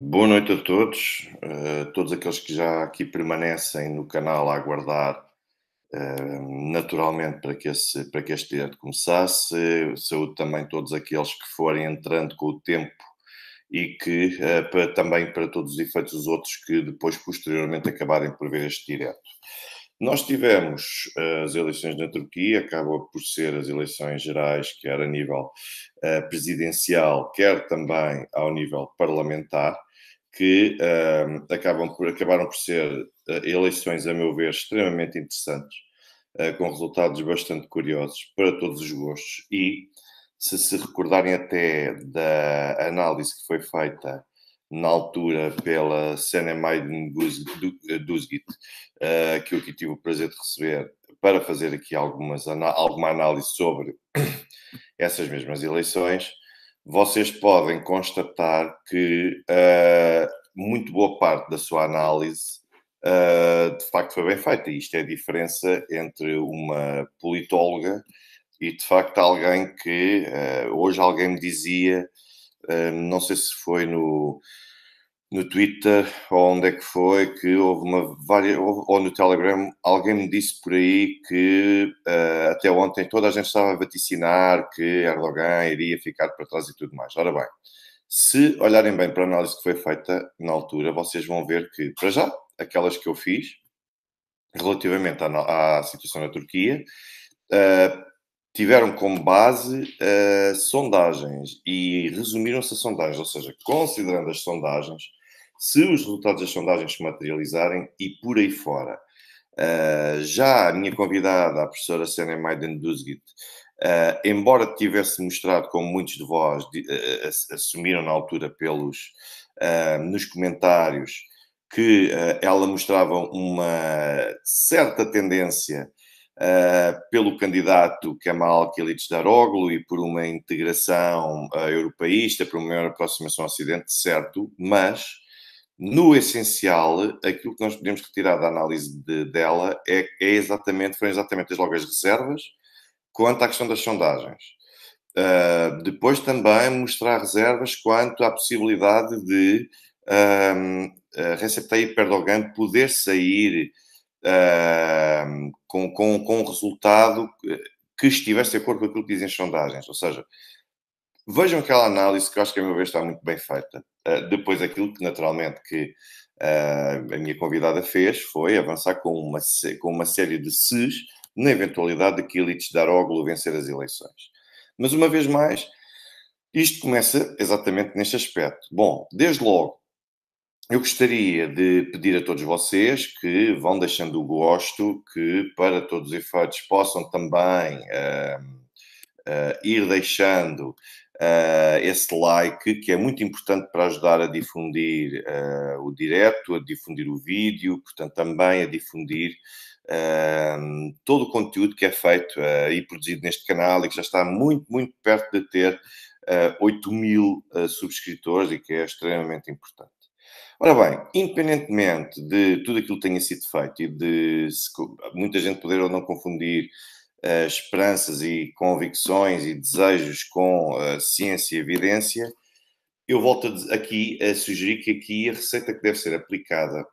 Boa noite a todos, eh, todos aqueles que já aqui permanecem no canal a aguardar eh, naturalmente para que, esse, para que este direto começasse. Saúde também todos aqueles que forem entrando com o tempo e que eh, para, também para todos os efeitos os outros que depois posteriormente acabarem por ver este direto. Nós tivemos as eleições na Turquia, acabou por ser as eleições gerais, quer a nível presidencial, quer também ao nível parlamentar que um, acabam por, acabaram por ser uh, eleições, a meu ver, extremamente interessantes, uh, com resultados bastante curiosos para todos os gostos. E se se recordarem até da análise que foi feita na altura pela Senemay eh, Duzgit, uh, que eu aqui tive o prazer de receber para fazer aqui algumas, alguma análise sobre essas mesmas eleições, vocês podem constatar que uh, muito boa parte da sua análise uh, de facto foi bem feita. Isto é a diferença entre uma politóloga e de facto alguém que uh, hoje alguém me dizia, não sei se foi no no Twitter ou onde é que foi que houve uma várias ou, no Telegram alguém me disse por aí que uh, até ontem toda a gente estava a vaticinar que Erdogan iria ficar para trás e tudo mais. Ora bem, se olharem bem para a análise que foi feita na altura, vocês vão ver que para já aquelas que eu fiz relativamente à, à situação na Turquia uh, tiveram como base uh, sondagens e resumiram-se a sondagens, ou seja, considerando as sondagens, se os resultados das sondagens se materializarem e por aí fora. Uh, já a minha convidada, a professora Sena Maiden Duzgit, uh, ah, embora tivesse mostrado, como muitos de vós de, uh, assumiram na altura pelos, nos comentários, que ela mostrava uma certa tendência pelo candidato Kemal Kilic Daroglu e por uma integração europeísta, por uma maior aproximação ao Ocidente, certo, mas no essencial, aquilo que nós podemos retirar da análise de, dela é, é, exatamente, foram exatamente as logo as reservas quanto à questão das sondagens. Uh, depois também mostrar reservas quanto à possibilidade de um, uh, Recep Tayyip Erdogan poder sair uh, com, com, com um resultado que estivesse de acordo com aquilo que dizem as sondagens. Ou seja, Vejam aquela análise que eu acho que a minha vez está muito bem feita. Uh, depois aquilo que naturalmente que uh, a minha convidada fez foi avançar com uma, com uma série de ses na eventualidade de que Elites Daroglu vencer as eleições. Mas uma vez mais, isto começa exatamente neste aspecto. Bom, desde logo, eu gostaria de pedir a todos vocês que vão deixando o gosto, que para todos os efeitos possam também uh, uh, ir deixando uh, esse like, que é muito importante para ajudar a difundir uh, o direto, a difundir o vídeo, portanto, também a difundir uh, todo o conteúdo que é feito uh, e produzido neste canal e que já está muito, muito perto de ter uh, 8 mil subscritores e que é extremamente importante. Ora bem, independentemente de tudo aquilo que tenha sido feito e de se, muita gente poder ou não confundir uh, esperanças e convicções e desejos com uh, ciência e evidência, eu volto aqui a sugerir que aqui a receita que deve ser aplicada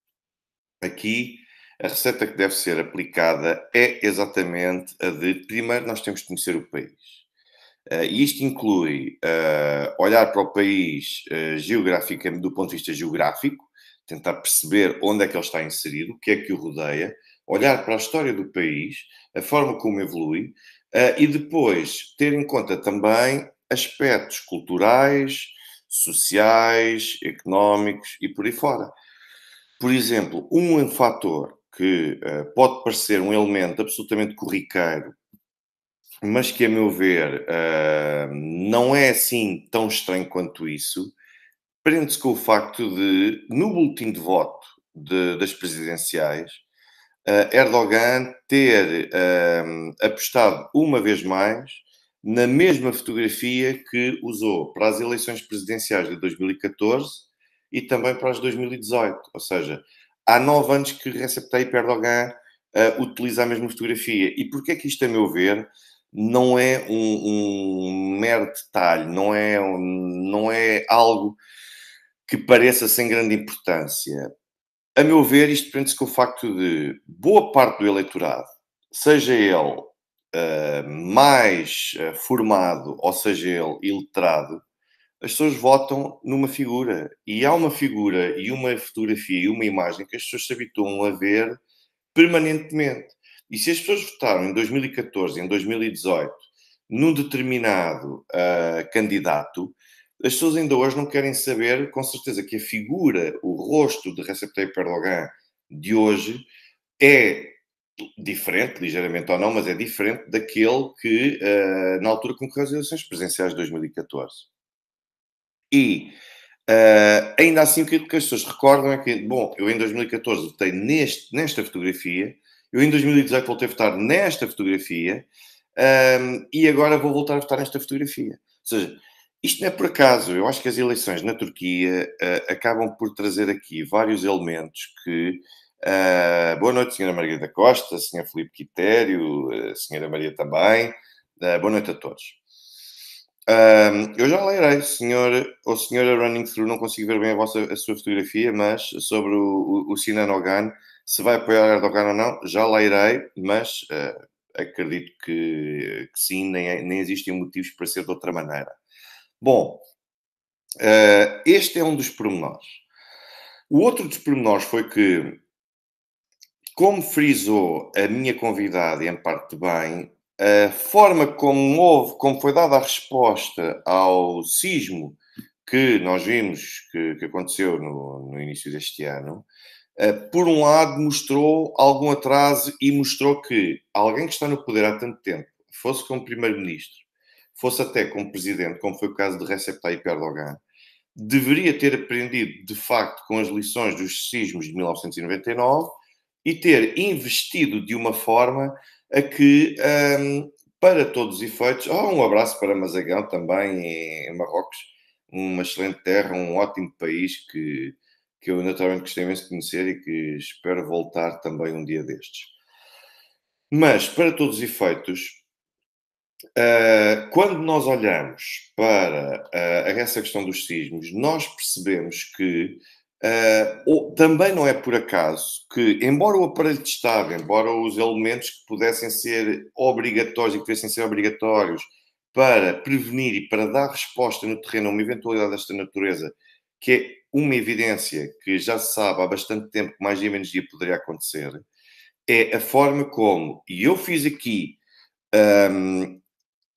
aqui a receita que deve ser aplicada é exatamente a de primeiro nós temos que conhecer o país. Uh, e isto inclui uh, olhar para o país uh, geograficamente, do ponto de vista geográfico, tentar perceber onde é que ele está inserido, o que é que o rodeia, olhar para a história do país, a forma como evolui, uh, e depois ter em conta também aspectos culturais, sociais, económicos e por aí fora. Por exemplo, um fator que uh, pode parecer um elemento absolutamente corriqueiro, mas que, a meu ver, uh, não é assim tão estranho quanto isso, prende-se com o facto de, no boletim de voto de, das presidenciais, Erdogan ter hum, apostado uma vez mais na mesma fotografia que usou para as eleições presidenciais de 2014 e também para as de 2018. Ou seja, há nove anos que Recep Tayyip Erdogan uh, utiliza a mesma fotografia. E porquê é que isto, a meu ver, não é um, um mero detalhe, não é, um, não é algo que pareça sem grande importância? a meu ver, isto prende-se com o facto de boa parte do eleitorado, seja ele uh, mais uh, formado ou seja ele iletrado, as pessoas votam numa figura. E há uma figura e uma fotografia e uma imagem que as pessoas se habituam a ver permanentemente. E se as pessoas votaram em 2014, em 2018, num determinado uh, candidato, as pessoas ainda hoje não querem saber, com certeza, que a figura, o rosto de Recep Tayyip Erdogan de hoje é diferente, ligeiramente ou não, mas é diferente daquele que, uh, na altura, concorreu às eleições presidenciais de 2014. E, uh, ainda assim, o que as pessoas recordam é que, bom, eu em 2014 votei neste, nesta fotografia, eu em 2018 voltei a votar nesta fotografia, um, eh, e agora vou voltar a votar nesta fotografia. Ou seja, isto não é por acaso. Eu acho que as eleições na Turquia uh, acabam por trazer aqui vários elementos que. Uh, boa noite, Senhora Margarida Costa, Senhora Filipe Quitério, uh, eh, Senhora Maria também. Uh, boa noite a todos. eu já lerei, senhor ou senhora é Running Through, não consigo ver bem a, vossa, a sua fotografia, mas sobre o, o, o Sinan Ogan, se vai apoiar Erdogan ou não, já lerei, mas acredito que, que sim, nem, nem existem motivos para ser de outra maneira. Bom, uh, este é um dos pormenores. O outro dos pormenores foi que, como frisou a minha convidada, e em parte bem, a forma como houve, como foi dada a resposta ao sismo que nós vimos que, que aconteceu no, no, início deste ano, uh, por um lado mostrou algum atraso e mostrou que alguém que está no poder há tanto tempo, fosse como primeiro-ministro, fosse até como presidente, como foi o caso de Recep Tayyip Erdogan, deveria ter aprendido de facto com as lições dos sismos de 1999 e ter investido de uma forma a que, um, para todos os efeitos, oh, um abraço para Mazagão também em Marrocos, uma excelente terra, um ótimo país que, que eu naturalmente gostei imenso de conhecer e que espero voltar também um dia destes. Mas, para todos os efeitos, Uh, quando nós olhamos para uh, essa questão dos sismos, nós percebemos que uh, eh, ou, também não é por acaso que, embora o aparelho de Estado, embora os elementos que pudessem ser obrigatórios e que pudessem ser obrigatórios para prevenir e para dar resposta no terreno a uma eventualidade desta natureza, que é uma evidência que já se sabe há bastante tempo que mais dia menos dia poderia acontecer, é a forma como, e eu fiz aqui um, ehm,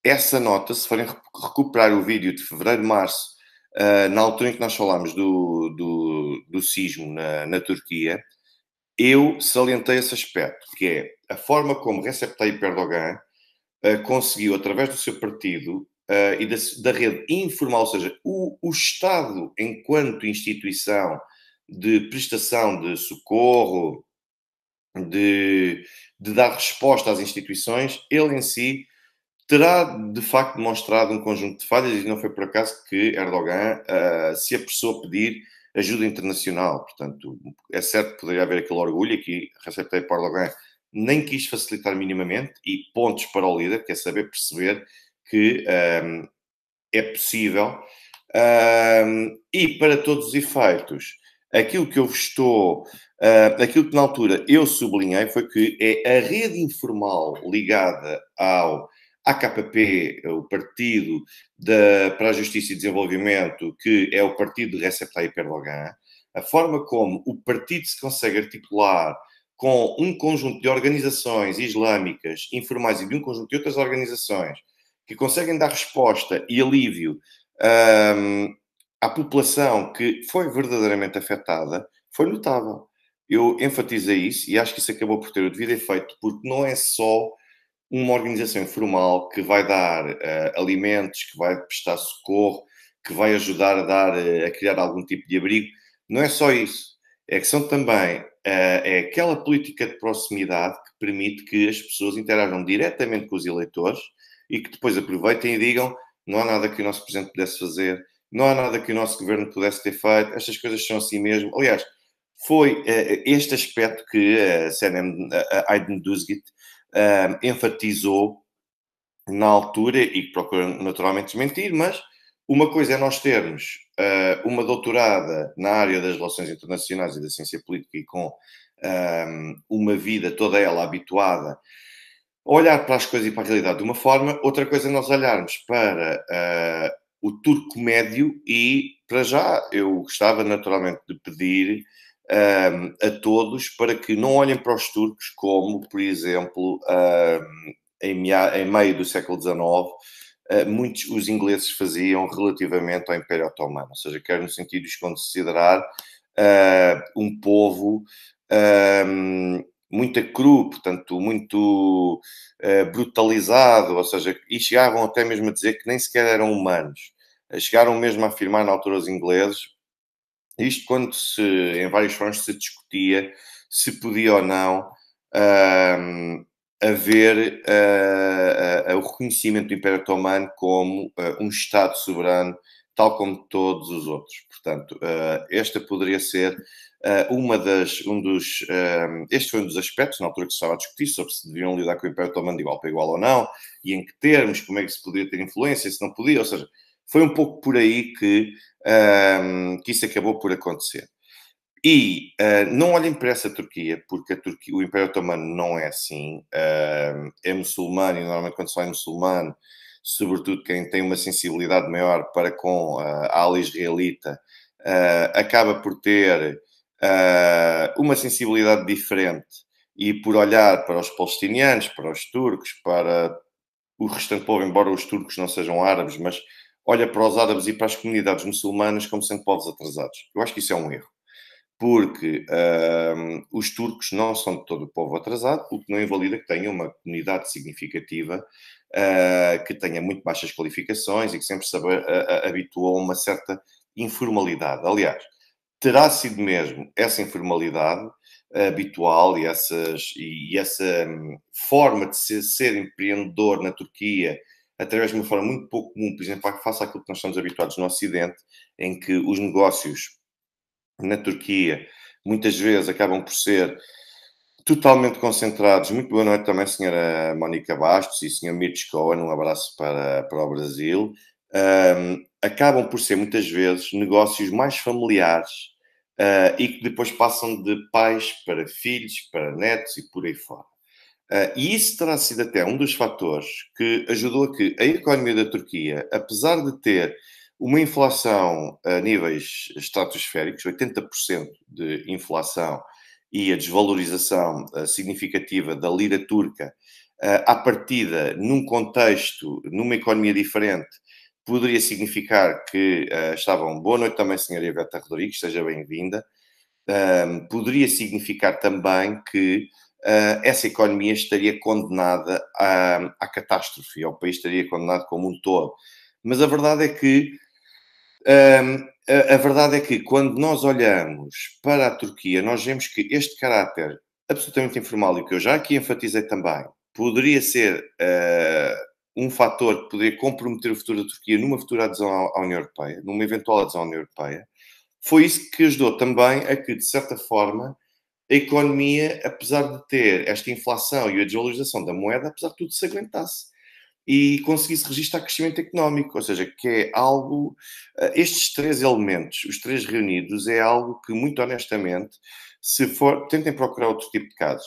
essa nota, se forem recuperar o vídeo de fevereiro, março, uh, na altura em que nós falámos do, do, do sismo na, na, Turquia, eu salientei esse aspecto, que é a forma como Recep Tayyip Erdogan uh, conseguiu, através do seu partido uh, e da, da, rede informal, ou seja, o, o Estado, enquanto instituição de prestação de socorro, de, de dar resposta às instituições, ele em si terá de facto demonstrado um conjunto de falhas e não foi por acaso que Erdogan uh, se apressou a pedir ajuda internacional. Portanto, é certo que poderia haver aquele orgulho aqui, Recep para Erdogan nem quis facilitar minimamente e pontos para o líder, que é saber perceber que um, ah, é possível. Um, ah, e para todos os efeitos, aquilo que eu estou, uh, aquilo que na altura eu sublinhei foi que é a rede informal ligada ao AKP, é o Partido da, para a Justiça e Desenvolvimento, que é o partido de Recep Tayyip Erdogan, a forma como o partido se consegue articular com um conjunto de organizações islâmicas informais e de um conjunto de outras organizações que conseguem dar resposta e alívio hum, à população que foi verdadeiramente afetada, foi notável. Eu enfatizei isso e acho que isso acabou por ter o devido efeito, porque não é só uma organização formal que vai dar uh, alimentos, que vai prestar socorro, que vai ajudar a dar uh, a criar algum tipo de abrigo. Não é só isso, é que são também uh, é aquela política de proximidade que permite que as pessoas interajam diretamente com os eleitores e que depois aproveitem e digam não há nada que o nosso presidente pudesse fazer, não há nada que o nosso governo pudesse ter feito, estas coisas são assim mesmo. Aliás, foi este aspecto que a Senem Aydin Duzgit uh, enfatizou na altura e procura naturalmente desmentir, mas uma coisa é nós termos uh, uma doutorada na área das relações internacionais e da ciência política e com uma vida toda ela habituada a olhar para as coisas e para a realidade de uma forma, outra coisa é nós olharmos para uh, o turco médio e, para já, eu gostava naturalmente de pedir um, a todos para que não olhem para os turcos como, por exemplo, um, em, meia, em, meio do século XIX, uh, ah, muitos os ingleses faziam relativamente ao Império Otomano, ou seja, quer no sentido de os considerar uh, um povo um, muito cru, portanto, muito uh, brutalizado, ou seja, e chegavam até mesmo a dizer que nem sequer eram humanos. Chegaram mesmo a afirmar na altura os ingleses, isto quando se, em vários fóruns se discutia se podia ou não um, ah, haver uh, uh, o reconhecimento do Império Otomano como uh, um Estado soberano, tal como todos os outros. Portanto, esta poderia ser uma das, um dos, este foi um dos aspectos na altura que se estava a discutir sobre se deviam lidar com o Império Otomano de igual para igual ou não, e em que termos, como é que se poderia ter influência, se não podia, ou seja, foi um pouco por aí que, um, que isso acabou por acontecer. E uh, não olhem para essa Turquia, porque Turquia, o Império Otomano não é assim. Uh, é muçulmano e normalmente quando só é muçulmano, sobretudo quem tem uma sensibilidade maior para com uh, a ala israelita, ah, acaba por ter ah, uma sensibilidade diferente e por olhar para os palestinianos, para os turcos, para o restante povo, embora os turcos não sejam árabes, mas olha para os árabes e para as comunidades muçulmanas como sendo povos atrasados. Eu acho que isso é um erro. Porque os turcos não são de todo o povo atrasado, o que não invalida que tenha uma comunidade significativa uh, que tenha muito baixas qualificações e que sempre se habituou a uma certa informalidade. Aliás, terá sido mesmo essa informalidade ah, habitual e, essas, e essa hum, forma de ser, ser empreendedor na Turquia através de uma forma muito pouco comum, por exemplo, faça aquilo que nós estamos habituados no Ocidente, em que os negócios na Turquia muitas vezes acabam por ser totalmente concentrados. Muito boa noite também, senhora Mónica Bastos e senhor Mirch Cohen, um abraço para, para o Brasil. Um, acabam por ser muitas vezes negócios mais familiares uh, e que depois passam de pais para filhos, para netos e por aí fora. Ah, e isso terá sido até um dos fatores que ajudou a que a economia da Turquia, apesar de ter uma inflação a níveis estratosféricos, 80% de inflação e a desvalorização ah, significativa da lira turca, ah, à partida, num contexto, numa economia diferente, poderia significar que uh, estavam. Boa noite também, senhora Iveta Rodrigues, seja bem-vinda. poderia significar também que eh, essa economia estaria condenada à, à catástrofe, o país estaria condenado como um todo. Mas a verdade é que um, ehm, a, a verdade é que quando nós olhamos para a Turquia, nós vemos que este caráter absolutamente informal e que eu já aqui enfatizei também poderia ser uh, um fator que poderia comprometer o futuro da Turquia numa futura adesão à União Europeia, numa eventual adesão à União Europeia, foi isso que ajudou também a que, de certa forma, a economia, apesar de ter esta inflação e a desvalorização da moeda, apesar de tudo se aguentasse e conseguisse registrar crescimento económico, ou seja, que é algo, eh, estes três elementos, os três reunidos, é algo que, muito honestamente, se for, tentem procurar outro tipo de casos.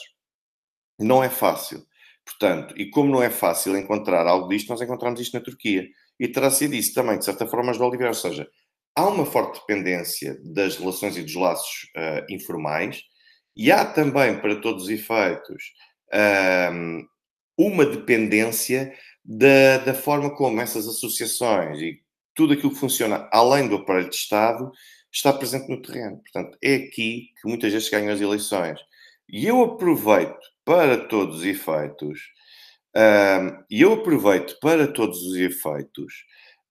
Não é fácil. Portanto, e como não é fácil encontrar algo disto, nós encontramos isto na Turquia. E terá sido isso também, de certa forma, ajudou a Ou seja, há uma forte dependência das relações e dos laços uh, informais, e há também, para todos os efeitos, uma dependência da, da forma como essas associações e tudo aquilo que funciona além do aparelho de Estado está presente no terreno. Portanto, é aqui que muitas vezes ganham as eleições. E eu aproveito para todos os efeitos, e eu aproveito para todos os efeitos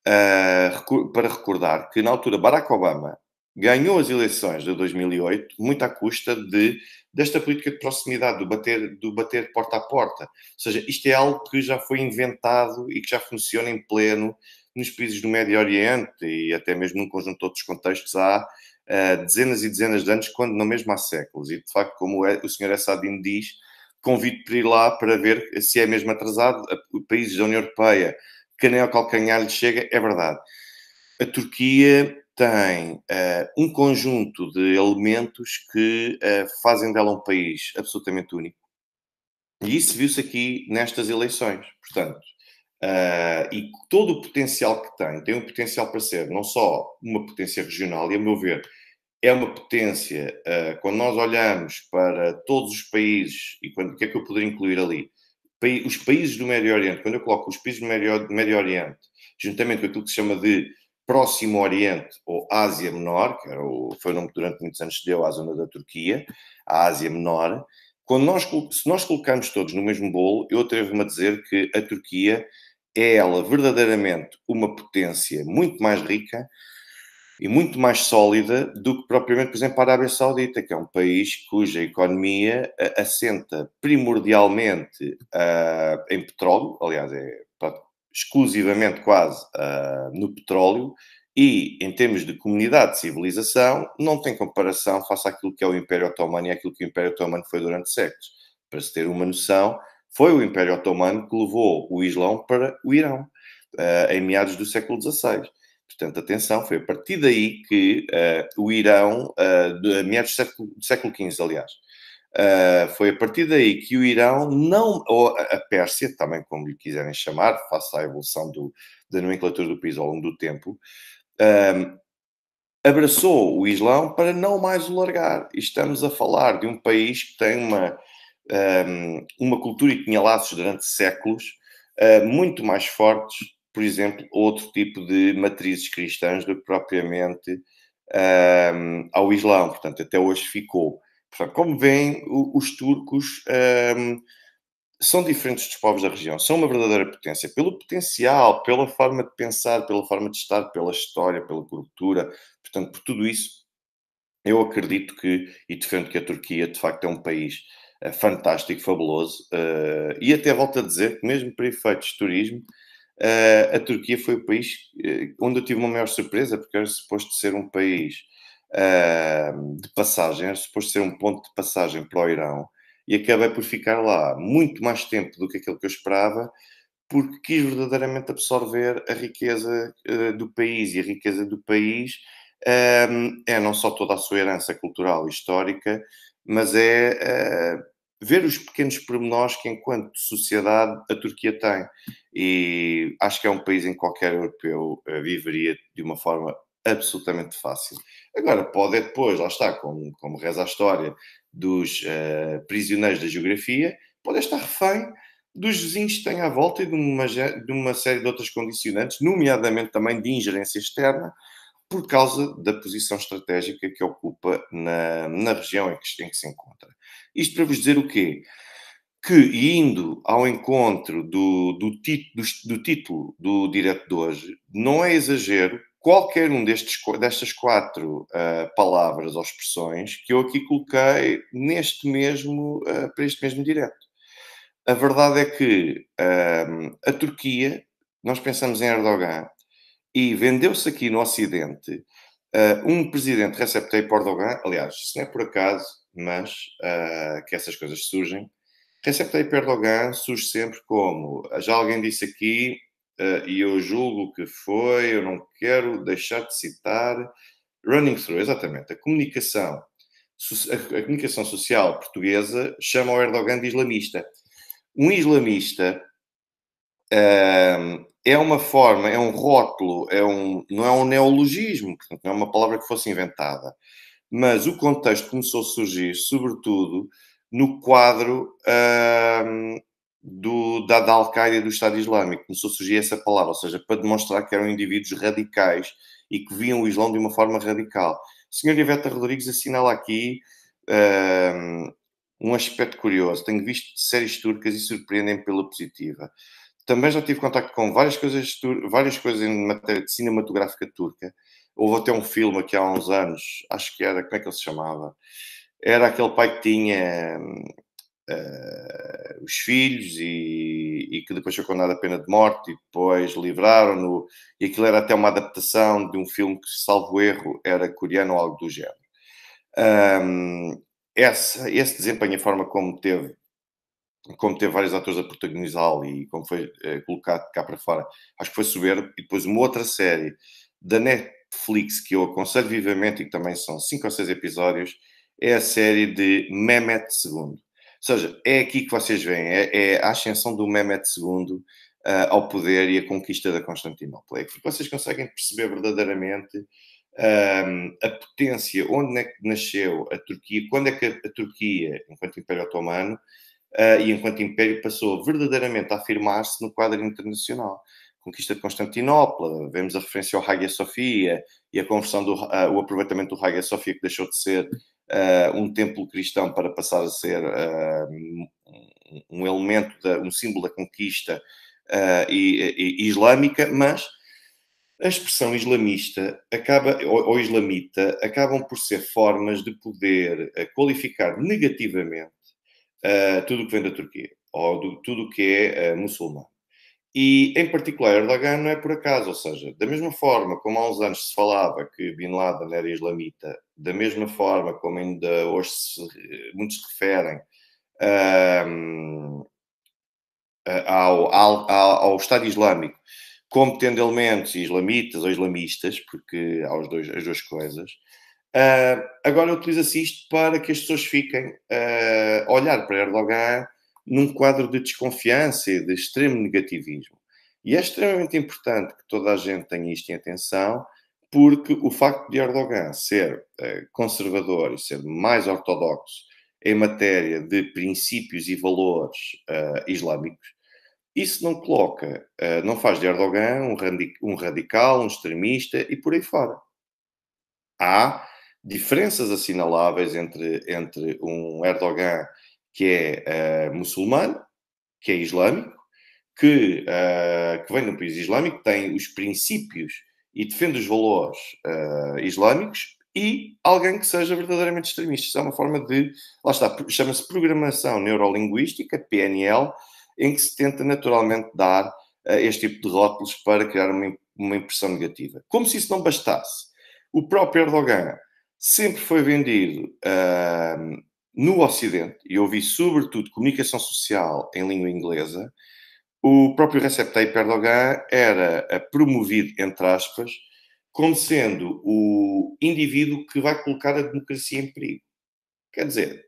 ah, para recordar que na altura Barack Obama ganhou as eleições de 2008 muito à custa de, desta política de proximidade, do bater, do bater porta a porta. Ou seja, isto é algo que já foi inventado e que já funciona em pleno nos países do Médio Oriente e até mesmo num conjunto de outros contextos há uh, dezenas e dezenas de anos, quando não mesmo há séculos. E, de facto, como é, o senhor Essadin diz, convido para ir lá para ver se é mesmo atrasado. Países da União Europeia que nem ao calcanhar lhe chega, é verdade. A Turquia tem uh, um conjunto de elementos que uh, fazem dela um país absolutamente único. E isso viu-se aqui nestas eleições. Portanto, uh, e todo o potencial que tem, tem um potencial para ser não só uma potência regional, e a meu ver, é uma potência, quando nós olhamos para todos os países, e quando, o que é que eu poderia incluir ali? Os países do Médio Oriente, quando eu coloco os países do Médio, do Médio Oriente, juntamente com aquilo que se chama de Próximo Oriente ou Ásia Menor, que era o, foi o nome que durante muitos anos se deu à zona da Turquia, a Ásia Menor, quando nós, se nós colocarmos todos no mesmo bolo, eu atrevo-me a dizer que a Turquia é ela verdadeiramente uma potência muito mais rica e muito mais sólida do que propriamente, por exemplo, a Arábia Saudita, que é um país cuja economia assenta primordialmente uh, em petróleo, aliás, é exclusivamente quase uh, no petróleo e, em termos de comunidade de civilização, não tem comparação face àquilo que é o Império Otomano e aquilo que o Império Otomano foi durante séculos. Para se ter uma noção, foi o Império Otomano que levou o Islão para o Irão, uh, em meados do século XVI. Portanto, atenção, foi a partir daí que uh, o Irão, uh, de, a meados do século, do século XV, aliás, ah, foi a partir daí que o Irão não, ou a Pérsia, também como lhe quiserem chamar, face à evolução do, da nomenclatura do país ao longo do tempo, ah, abraçou o Islão para não mais o largar. estamos a falar de um país que tem uma, um, ah, uma cultura e tinha laços durante séculos uh, muito mais fortes, por exemplo, outro tipo de matrizes cristãs do que propriamente um, ao Islão. Portanto, até hoje ficou. Portanto, como veem, os turcos um, são diferentes dos povos da região, são uma verdadeira potência, pelo potencial, pela forma de pensar, pela forma de estar, pela história, pela cultura, portanto, por tudo isso, eu acredito que e defendo que a Turquia, de facto, é um país uh, fantástico, fabuloso, uh, e até volto a dizer que, mesmo para efeitos de turismo, uh, a Turquia foi o país onde eu tive uma maior surpresa, porque era suposto ser um país uh, de passagem, era suposto ser um ponto de passagem para o Irão, e acabei por ficar lá muito mais tempo do que aquilo que eu esperava, porque quis verdadeiramente absorver a riqueza uh, do país, e a riqueza do país uh, é não só toda a sua herança cultural e histórica, mas é eh, ver os pequenos pormenores que, enquanto sociedade, a Turquia tem. E acho que é um país em que qualquer europeu eh, viveria de uma forma absolutamente fácil. Agora, pode é depois, lá está, como, como reza a história dos uh, prisioneiros da geografia, pode é estar refém dos vizinhos que têm à volta e de uma, de uma série de outras condicionantes, nomeadamente também de ingerência externa, por causa da posição estratégica que ocupa na, na região em que, em que se encontra. Isto para vos dizer o quê? que, indo ao encontro do, do, do, do título do direto de hoje, não é exagero qualquer um destes, destas quatro uh, palavras ou expressões que eu aqui coloquei neste mesmo, uh, para este mesmo direto. A verdade é que a Turquia, nós pensamos em Erdogan, e vendeu-se aqui no Ocidente uh, um presidente Recep Tayyip Erdogan, aliás, se não é por acaso, mas que essas coisas surgem, Recep Tayyip Erdogan surge sempre como, já alguém disse aqui, eh, e eu julgo que foi, eu não quero deixar de citar, running through, exatamente, a comunicação, a comunicação social portuguesa chama o Erdogan de islamista. Um islamista ehm, é uma forma, é um rótulo, é um, não é um neologismo, portanto, não é uma palavra que fosse inventada. Mas o contexto começou a surgir, sobretudo, no quadro ehm, do, da, da Al-Qaeda do Estado Islâmico. Começou a surgir essa palavra, ou seja, para demonstrar que eram indivíduos radicais e que viam o Islão de uma forma radical. Senhor senhora Iveta Rodrigues assinala aqui uh, um aspecto curioso. Tenho visto séries turcas e surpreendem pela positiva. Também já tive contato com várias coisas, várias coisas em matéria de cinematográfica turca. Houve até um filme aqui há uns anos, acho que era, como é que ele se chamava? Era aquele pai que tinha uh, os filhos e, e, que depois foi condenado a pena de morte e depois livraram-no. E aquilo era até uma adaptação de um filme que, salvo erro, era coreano ou algo do género. Um, esse, esse desempenho, a forma como teve como teve vários atores a protagonizá-lo e como foi eh, colocado cá para fora, acho que foi soberbo. E depois uma outra série da Netflix que eu aconselho vivamente e que também são cinco ou seis episódios, é a série de Mehmet II seja, é aqui que vocês veem, é, é a ascensão do Mehmet II uh, ah, ao poder e a conquista da Constantinopla. É que vocês conseguem perceber verdadeiramente a potência, onde é que nasceu a Turquia, quando é que a, a Turquia, enquanto Império Otomano, uh, e enquanto Império, passou verdadeiramente a afirmar-se no quadro internacional conquista de Constantinopla, vemos a referência ao Hagia Sofia e a conversão do uh, o aproveitamento do Hagia Sofia que deixou de ser uh, um templo cristão para passar a ser uh, um elemento, um símbolo da conquista uh, e, e, islâmica, mas a expressão islamista acaba, ou, ou, islamita acabam por ser formas de poder qualificar negativamente tudo o que vem da Turquia ou do, tudo o que é muçulmano. E, em particular, Erdogan não é por acaso, ou seja, da mesma forma como há uns anos se falava que Bin Laden era islamita, da mesma forma como ainda hoje se, muitos referem um, ao, ao, ao, Estado Islâmico como tendo elementos islamitas ou islamistas, porque há dois, as duas coisas, uh, agora utiliza-se isto para que as pessoas fiquem ah, a uh, olhar para Erdogan num quadro de desconfiança e de extremo negativismo. E é extremamente importante que toda a gente tenha isto em atenção, porque o facto de Erdogan ser eh, conservador e ser mais ortodoxo em matéria de princípios e valores uh, islâmicos, isso não coloca, uh, não faz de Erdogan um, radic um radical, um extremista e por aí fora. Há diferenças assinaláveis entre, entre um Erdogan que é uh, muçulmano, que é islâmico, que, uh, que vem de um país islâmico, tem os princípios e defende os valores uh, islâmicos e alguém que seja verdadeiramente extremista. Isso é uma forma de, lá está, chama-se programação neurolinguística, PNL, em que se tenta naturalmente dar uh, este tipo de rótulos para criar uma, uma impressão negativa. Como se isso não bastasse, o próprio Erdogan sempre foi vendido uh, no Ocidente, e eu vi sobretudo comunicação social em língua inglesa, o próprio Recep Tayyip Erdogan era eh, promovido, entre aspas, como sendo o indivíduo que vai colocar a democracia em perigo. Quer dizer,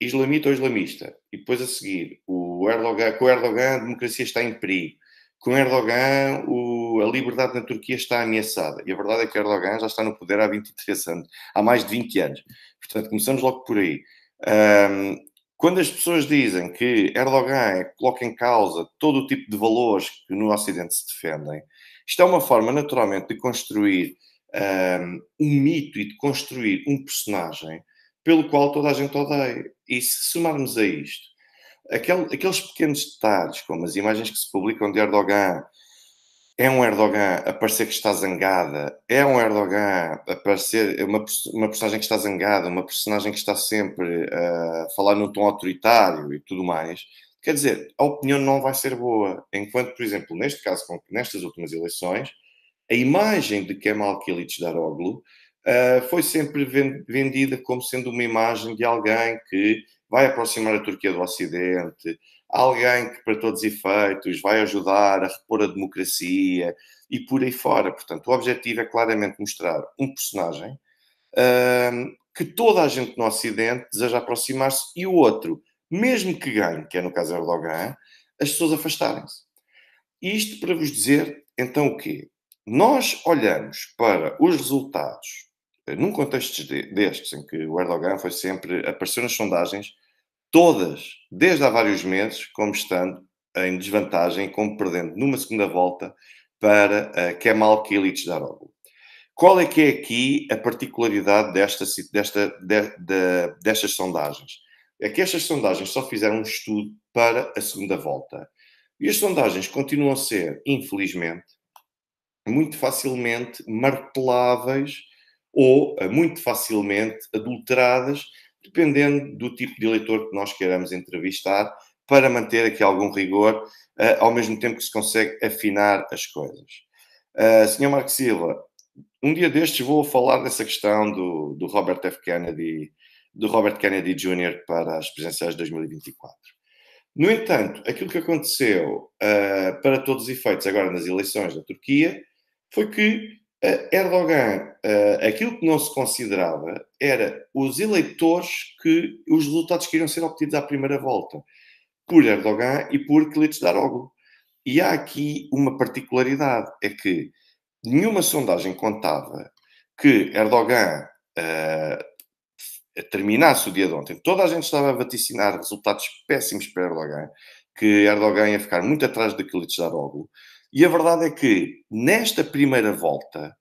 islamita ou islamista, e depois a seguir, o Erdogan, com o Erdogan a democracia está em perigo, com Erdogan o, a liberdade na Turquia está ameaçada. E a verdade é que Erdogan já está no poder há 23 anos, há mais de 20 anos. Portanto, começamos logo por aí. Um, quando as pessoas dizem que Erdogan é coloca em causa todo o tipo de valores que no Ocidente se defendem, isto é uma forma naturalmente de construir um, um mito e de construir um personagem pelo qual toda a gente odeia. E se somarmos a isto, aqueles pequenos detalhes, como as imagens que se publicam de Erdogan, é um Erdogan a parecer que está zangada, é um Erdogan a parecer uma, uma personagem que está zangada, uma personagem que está sempre a falar num tom autoritário e tudo mais. Quer dizer, a opinião não vai ser boa. Enquanto, por exemplo, neste caso, nestas últimas eleições, a imagem de Kemal Kilic Daroglu uh, foi sempre vendida como sendo uma imagem de alguém que vai aproximar a Turquia do Ocidente, alguém que, para todos os efeitos, vai ajudar a repor a democracia e por aí fora. Portanto, o objetivo é claramente mostrar um personagem um, que toda a gente no Ocidente deseja aproximar-se e o outro, mesmo que ganhe, que é no caso Erdogan, as pessoas afastarem-se. Isto para vos dizer, então, o quê? Nós olhamos para os resultados num contexto destes, em que o Erdogan foi sempre, apareceu nas sondagens, todas, desde há vários meses, como estando em desvantagem, como perdendo numa segunda volta para uh, Kemal Kılıçdaroğlu. Qual é que é aqui a particularidade desta, desta, de, de, destas sondagens? É que estas sondagens só fizeram um estudo para a segunda volta. E as sondagens continuam a ser, infelizmente, muito facilmente marteláveis ou eh, muito facilmente adulteradas, dependendo do tipo de eleitor que nós queiramos entrevistar, para manter aqui algum rigor, eh, ao mesmo tempo que se consegue afinar as coisas. Uh, eh, Sr. Marco Silva, um dia destes vou falar dessa questão do, do Robert F. Kennedy, do Robert Kennedy Jr. para as presidenciais de 2024. No entanto, aquilo que aconteceu uh, para todos os efeitos agora nas eleições da Turquia foi que Erdogan, eh, aquilo que não se considerava era os eleitores que os resultados que iriam ser obtidos à primeira volta, por Erdogan e por Kılıçdaroğlu. E há aqui uma particularidade, é que nenhuma sondagem contava que Erdogan uh, terminasse o dia de ontem. Toda a gente estava a vaticinar resultados péssimos para Erdogan, que Erdogan ia ficar muito atrás de Kılıçdaroğlu, e a verdade é que, nesta primeira volta,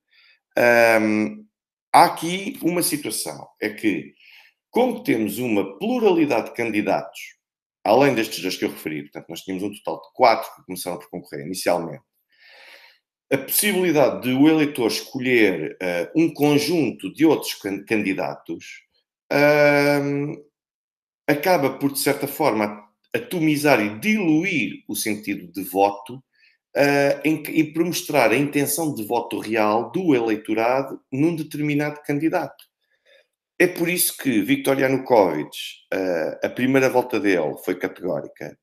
hum, há aqui uma situação: é que, como temos uma pluralidade de candidatos, além destes dois que eu referi, portanto, nós tínhamos um total de quatro que começaram por concorrer inicialmente, a possibilidade de o eleitor escolher uh, um conjunto de outros can candidatos hum, acaba por, de certa forma, atomizar e diluir o sentido de voto uh, em, e por mostrar a intenção de voto real do eleitorado num determinado candidato. É por isso que Viktor Yanukovych, uh, a primeira volta dele foi categórica,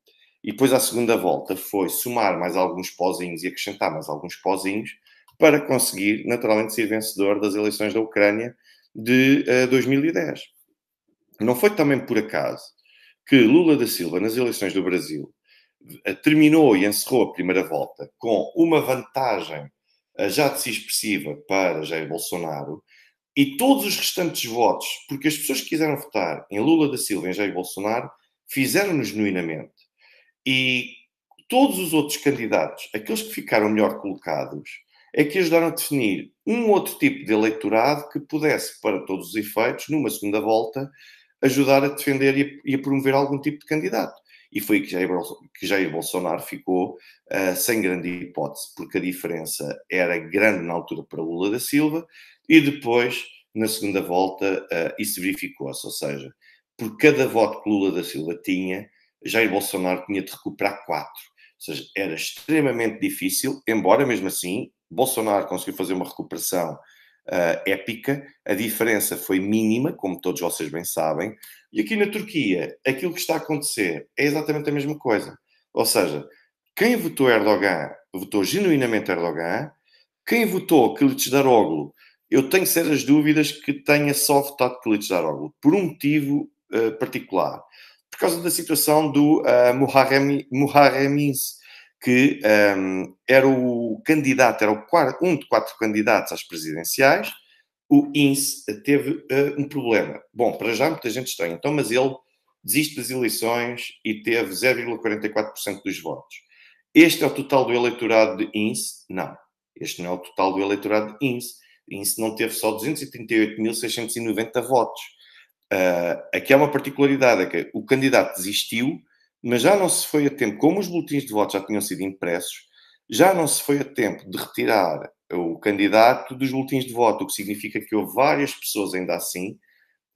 e depois a segunda volta foi somar mais alguns pozinhos e acrescentar mais alguns pozinhos para conseguir, naturalmente, ser vencedor das eleições da Ucrânia de uh, eh, 2010. Não foi também por acaso que Lula da Silva, nas eleições do Brasil, terminou e encerrou a primeira volta com uma vantagem eh, já de si expressiva para Jair Bolsonaro e todos os restantes votos, porque as pessoas que quiseram votar em Lula da Silva e em Jair Bolsonaro fizeram-no genuinamente. E todos os outros candidatos, aqueles que ficaram melhor colocados, é que ajudaram a definir um outro tipo de eleitorado que pudesse, para todos os efeitos, numa segunda volta, ajudar a defender e a promover algum tipo de candidato e foi que Jair, que Jair Bolsonaro ficou uh, sem grande hipótese, porque a diferença era grande na altura para Lula da Silva e depois, na segunda volta, uh, ah, isso verificou-se, ou seja, por cada voto que Lula da Silva tinha, Jair Bolsonaro tinha de recuperar quatro. Ou seja, era extremamente difícil, embora mesmo assim Bolsonaro conseguiu fazer uma recuperação uh, épica, a diferença foi mínima, como todos vocês bem sabem, e aqui na Turquia, aquilo que está a acontecer é exatamente a mesma coisa. Ou seja, quem votou Erdogan, votou genuinamente Erdogan, quem votou Kılıçdaroğlu, eu tenho sérias dúvidas que tenha só votado Kılıçdaroğlu, por um motivo uh, particular. Por causa da situação do uh, Muharrem, Muharrem Ince, que um, ehm, era o candidato, era o quarto, um de quatro candidatos às presidenciais, o INSE teve uh, um problema. Bom, para já muita gente está então, mas ele desiste das eleições e teve 0,44% dos votos. Este é o total do eleitorado de INSE? Não. Este não é o total do eleitorado de INSE. INSE não teve só 238.690 votos. Uh, aqui há uma particularidade, é que o candidato desistiu, mas já não se foi a tempo, como os boletins de voto já tinham sido impressos, já não se foi a tempo de retirar o candidato dos boletins de voto, o que significa que houve várias pessoas ainda assim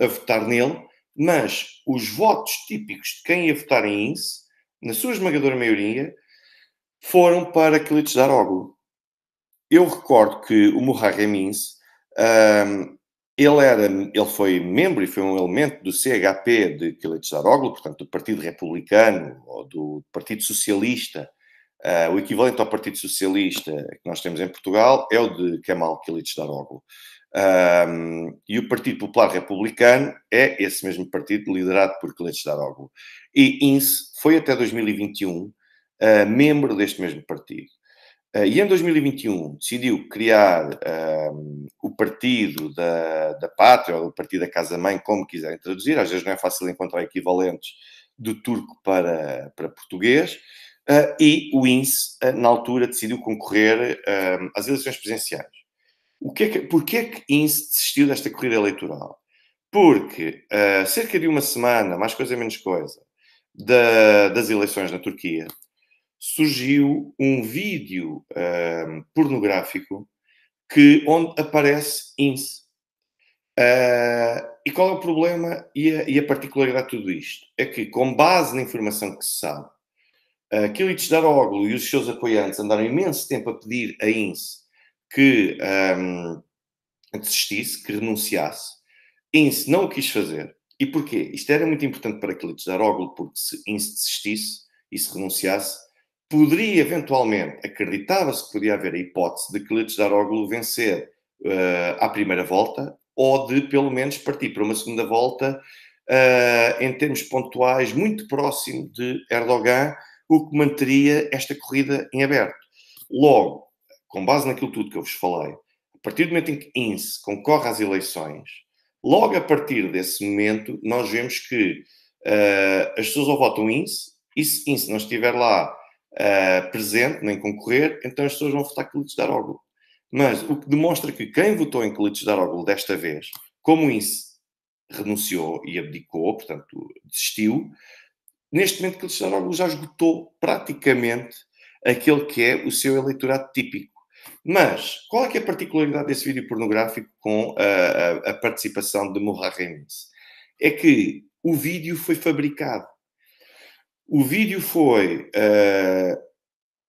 a votar nele, mas os votos típicos de quem ia votar em INSE, na sua esmagadora maioria, foram para de Daroglu. Eu recordo que o Muharrem Ince um, ele, era, ele foi membro e foi um elemento do CHP de Kılıçdaroğlu, portanto, do Partido Republicano ou do Partido Socialista. Uh, o equivalente ao Partido Socialista que nós temos em Portugal é o de Kemal Kılıçdaroğlu. Um, e o Partido Popular Republicano é esse mesmo partido liderado por Kılıçdaroğlu. E INSE foi até 2021 uh, ah, membro deste mesmo partido. Eh, e em 2021 decidiu criar ehm, o Partido da, da Pátria, ou o Partido da Casa-Mãe, como quiserem traduzir, às vezes não é fácil encontrar equivalentes do turco para, para português, uh, e o INSE, uh, eh, na altura, decidiu concorrer uh, às eleições presidenciais. O que é que, porquê é que INSE desistiu desta corrida eleitoral? Porque cerca de uma semana, mais coisa menos coisa, da, das eleições na Turquia, surgiu um vídeo pornográfico que, onde aparece INSE. Uh, ah, e qual é o problema e a, e a, particularidade de tudo isto? É que, com base na informação que se sabe, uh, Kilic e os seus apoiantes andaram imenso tempo a pedir a INSE que um, desistisse, que renunciasse. INSE não o quis fazer. E porquê? Isto era muito importante para Kilic Daroglu, porque se INSE desistisse e se renunciasse, poderia eventualmente, acreditava-se que podia haver a hipótese de Kılıçdaroğlu vencer uh, à primeira volta ou de pelo menos partir para uma segunda volta uh, em termos pontuais muito próximo de Erdogan, o que manteria esta corrida em aberto. Logo, com base naquilo tudo que eu vos falei, a partir do momento em que INSE concorre às eleições, logo a partir desse momento nós vemos que uh, as pessoas ou votam INSE, e se INSE não estiver lá uh, presente nem concorrer, então as pessoas vão votar Clites Daroglu. Mas o que demonstra que quem votou em Clites Daroglu desta vez, como isso renunciou e abdicou, portanto desistiu, neste momento Clites Daroglu já esgotou praticamente aquele que é o seu eleitorado típico. Mas qual é, é a particularidade desse vídeo pornográfico com a, a, a participação de Morra Remis? É que o vídeo foi fabricado o vídeo foi uh,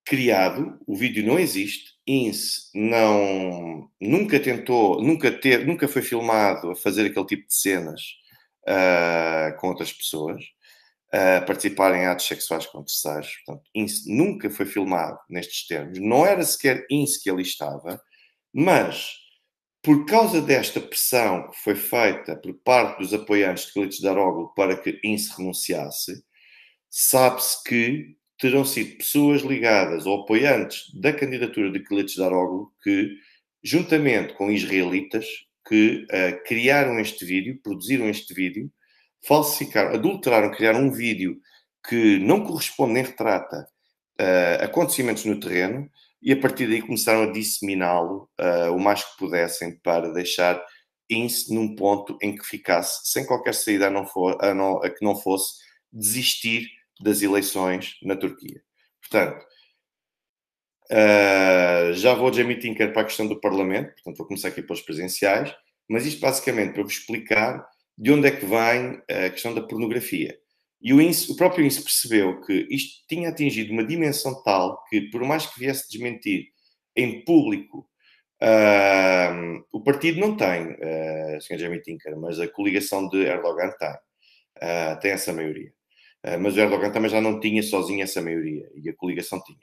criado, o vídeo não existe, Inse não, nunca tentou, nunca, teve, nunca foi filmado a fazer aquele tipo de cenas uh, com outras pessoas, uh, eh, participar em atos sexuais com terceiros. Portanto, INSE nunca foi filmado nestes termos. Não era sequer Inse que ali estava, mas por causa desta pressão que foi feita por parte dos apoiantes de de Darogo para que Inse renunciasse, sabe-se que terão sido pessoas ligadas ou apoiantes da candidatura de Daroglu que, juntamente com israelitas, que uh, criaram este vídeo, produziram este vídeo, falsificaram, adulteraram, criaram um vídeo que não corresponde nem retrata uh, acontecimentos no terreno e a partir daí começaram a disseminá-lo uh, o mais que pudessem para deixar Ince num ponto em que ficasse sem qualquer saída a, não for, a, não, a que não fosse desistir das eleições na Turquia. Portanto, uh, já vou de Jamie Tinker para a questão do Parlamento, portanto vou começar aqui pelos presenciais, mas isto basicamente para vos explicar de onde é que vem a questão da pornografia. E o, INSE, o próprio INSE percebeu que isto tinha atingido uma dimensão tal que, por mais que viesse desmentir em público, uh, o partido não tem, uh, ah, Sr. Jamie Tinker, mas a coligação de Erdogan tem, uh, tem essa maioria. Ah, mas o Erdogan também já não tinha sozinho essa maioria e a coligação tinha.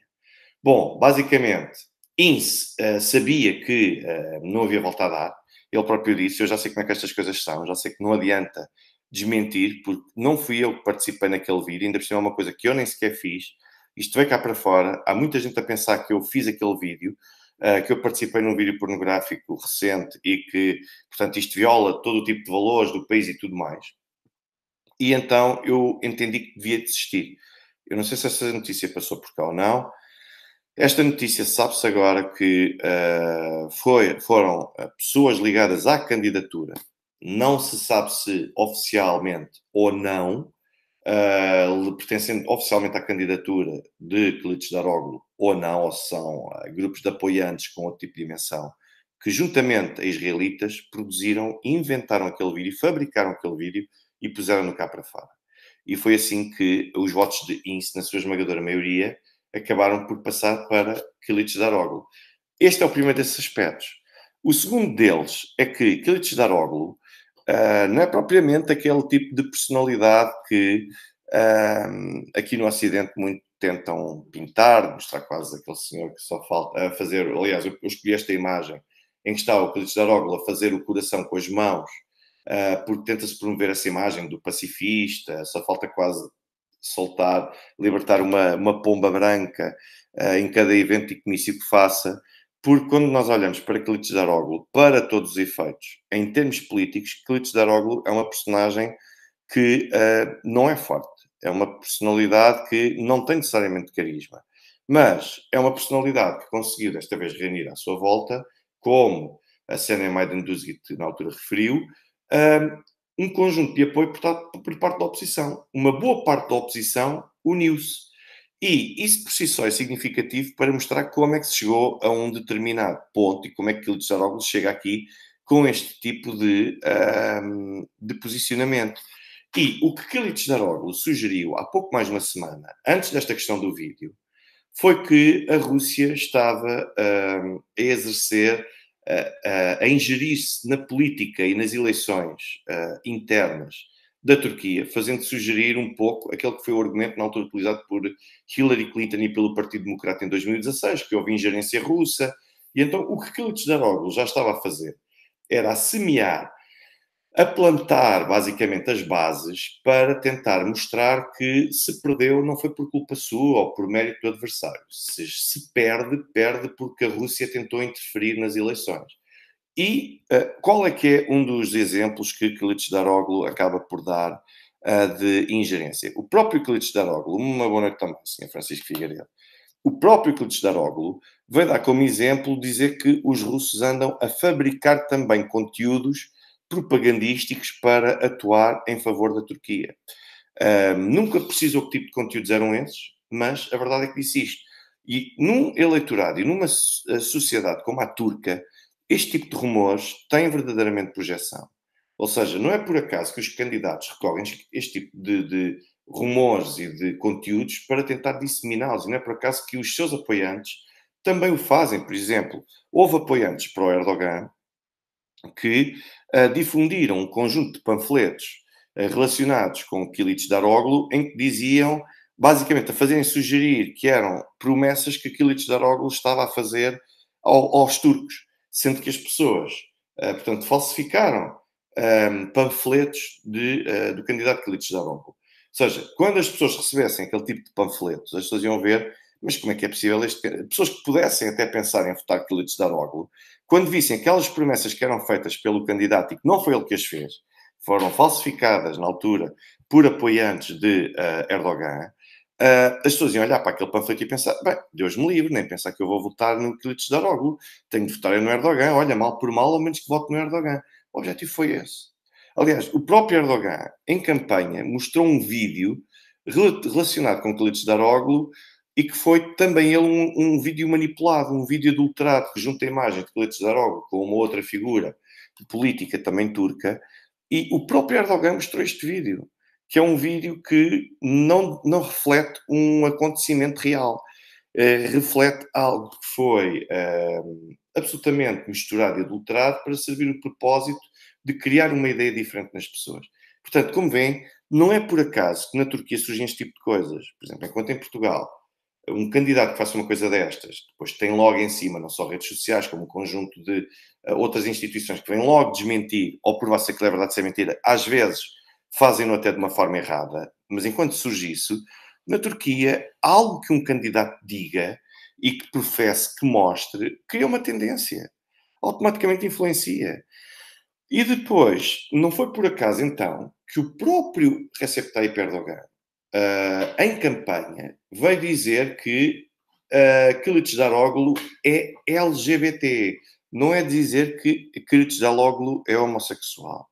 Bom, basicamente, Ince uh, sabia que uh, não havia volta a dar, ele próprio disse: Eu já sei como é que estas coisas são, já sei que não adianta desmentir, porque não fui eu que participei naquele vídeo, ainda por cima é uma coisa que eu nem sequer fiz. Isto vai cá para fora, há muita gente a pensar que eu fiz aquele vídeo, Uh, que eu participei num vídeo pornográfico recente e que, portanto, isto viola todo o tipo de valores do país e tudo mais e então eu entendi que devia desistir. Eu não sei se essa notícia passou por cá ou não. Esta notícia sabe-se agora que uh, foi, foram ah, pessoas ligadas à candidatura, não se sabe se oficialmente ou não, uh, pertencendo oficialmente à candidatura de Kilic Daroglu ou não, ou são uh, grupos de apoiantes com outro tipo de dimensão, que juntamente a israelitas produziram, inventaram aquele vídeo, fabricaram aquele vídeo e puseram-no cá para fora. E foi assim que os votos de Ince, na sua esmagadora maioria, acabaram por passar para Kilic Daroglu. Este é o primeiro desses aspectos. O segundo deles é que Kilic Daroglu uh, não é propriamente aquele tipo de personalidade que uh, aqui no Ocidente muito tentam pintar, mostrar quase aquele senhor que só falta a fazer. Aliás, eu escolhi esta imagem em que está o Kilic Daroglu a fazer o coração com as mãos ah, porque tenta-se promover essa imagem do pacifista, só falta quase soltar, libertar uma, uma pomba branca ah, em cada evento e comício que faça, porque quando nós olhamos para Clites Daroglu, para todos os efeitos, em termos políticos, Clites Daroglu é uma personagem que uh, não é forte, é uma personalidade que não tem necessariamente carisma, mas é uma personalidade que conseguiu desta vez reunir à sua volta, como a Sena Maidan Duzit na altura referiu, um conjunto de apoio por parte da oposição. Uma boa parte da oposição uniu-se. E isso por si só é significativo para mostrar como é que se chegou a um determinado ponto e como é que o Desaroglu chega aqui com este tipo de, um, de posicionamento. E o que Khalid Daroglu sugeriu há pouco mais de uma semana, antes desta questão do vídeo, foi que a Rússia estava um, a exercer a, a ingerir-se na política e nas eleições uh, internas da Turquia, fazendo sugerir um pouco aquele que foi o argumento na altura utilizado por Hillary Clinton e pelo Partido Democrata em 2016, que houve ingerência russa. E então o que Kılıçdaroğlu já estava a fazer era a semear a plantar basicamente as bases para tentar mostrar que se perdeu não foi por culpa sua ou por mérito do adversário. Se, se perde, perde porque a Rússia tentou interferir nas eleições. E uh, qual é que é um dos exemplos que Kılıçdaroğlu acaba por dar uh, de ingerência? O próprio Kılıçdaroğlu, uma boa noite também, Sr. Francisco Figueiredo, o próprio Kılıçdaroğlu vai dar como exemplo dizer que os russos andam a fabricar também conteúdos propagandísticos para atuar em favor da Turquia. Uh, nunca precisou que tipo de conteúdos eram esses, mas a verdade é que disse isto. E num eleitorado e numa eh, sociedade como a turca, este tipo de rumores tem verdadeiramente projeção. Ou seja, não é por acaso que os candidatos recorrem a este tipo de, de rumores e de conteúdos para tentar disseminá-los. E não é por acaso que os seus apoiantes também o fazem. Por exemplo, houve apoiantes para o Erdogan que uh, difundiram um conjunto de panfletos uh, relacionados com Kilic Daroglu, em que diziam, basicamente, a fazerem sugerir que eram promessas que Kilic Daroglu estava a fazer ao, aos turcos, sendo que as pessoas, uh, portanto, falsificaram um, panfletos de, do candidato Kilic Daroglu. Ou seja, quando as pessoas recebessem aquele tipo de panfletos, as pessoas iam ver mas como é que é possível este... Pessoas que pudessem até pensar em votar Kilic Daroglu quando vissem aquelas promessas que eram feitas pelo candidato e que não foi ele que as fez, foram falsificadas na altura por apoiantes de uh, Erdogan, uh, as pessoas iam olhar para aquele panfleto e pensar: bem, Deus me livre, nem pensar que eu vou votar no Kılıçdaroğlu, tenho de votar no Erdogan, olha, mal por mal, ao menos que vote no Erdogan. O objetivo foi esse. Aliás, o próprio Erdogan, em campanha, mostrou um vídeo relacionado com Kılıçdaroğlu, e que foi também ele um, um vídeo manipulado, um vídeo adulterado, que junta a imagem de Kılıç Zarogo com uma outra figura política também turca, e o próprio Erdogan mostrou este vídeo, que é um vídeo que não, não reflete um acontecimento real, eh, reflete algo que foi ehm, absolutamente misturado e adulterado para servir o propósito de criar uma ideia diferente nas pessoas. Portanto, como vêem, não é por acaso que na Turquia surgem este tipo de coisas. Por exemplo, enquanto em Portugal um candidato que faça uma coisa destas, depois tem logo em cima, não só redes sociais, como um conjunto de uh, outras instituições que vêm logo desmentir ou provar-se que é verdade ser é mentira, às vezes fazem-no até de uma forma errada, mas enquanto surge isso, na Turquia, algo que um candidato diga e que professe, que mostre, cria é uma tendência. Automaticamente influencia. E depois, não foi por acaso então que o próprio Recep Tayyip Erdogan uh, em campanha, veio dizer que uh, ah, Kılıçdaroğlu é LGBT. Não é dizer que Kılıçdaroğlu é homossexual.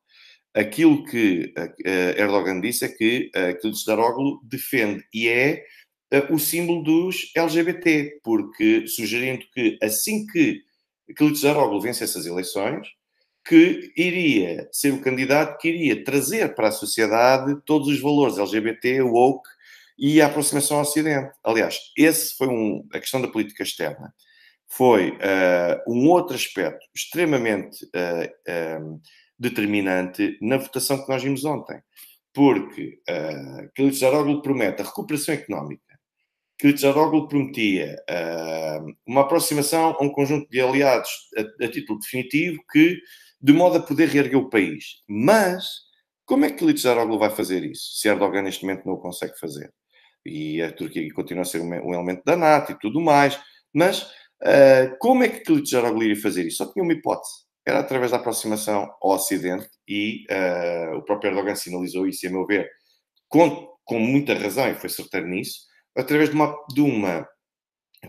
Aquilo que uh, Erdogan disse é que uh, Kılıçdaroğlu defende e é o símbolo dos LGBT, porque sugerindo que assim que Kılıçdaroğlu vencesse as eleições, que iria ser o candidato que iria trazer para a sociedade todos os valores LGBT, woke e a aproximação ao Ocidente. Aliás, esse foi um, a questão da política externa. Foi uh, um outro aspecto extremamente uh, determinante na votação que nós vimos ontem. Porque uh, Kılıçdaroğlu promete a recuperação económica, Kılıçdaroğlu prometia uh, uma aproximação a um conjunto de aliados a, a título definitivo que de modo a poder reerguer o país. Mas como é que Kılıç Daroglu vai fazer isso, se Erdogan neste momento não o consegue fazer? E a Turquia continua a ser um elemento da NATO e tudo mais, mas uh, como é que Kılıç Daroglu iria fazer isso? Só tinha uma hipótese. Era através da aproximação ao Ocidente e uh, o próprio Erdogan sinalizou isso, e a meu ver, com, com muita razão, e foi certeiro nisso, através de uma, de uma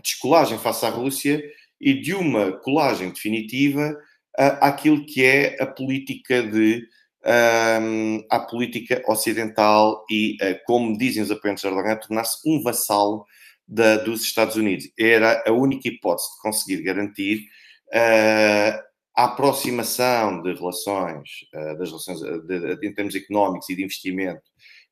descolagem face à Rússia e de uma colagem definitiva uh, àquilo que é a política de um, à política ocidental e, uh, como dizem os apoiantes de Erdogan, tornar-se um vassalo da, dos Estados Unidos. Era a única hipótese de conseguir garantir uh, a aproximação de relações, uh, das relações de, de, em termos económicos e de investimento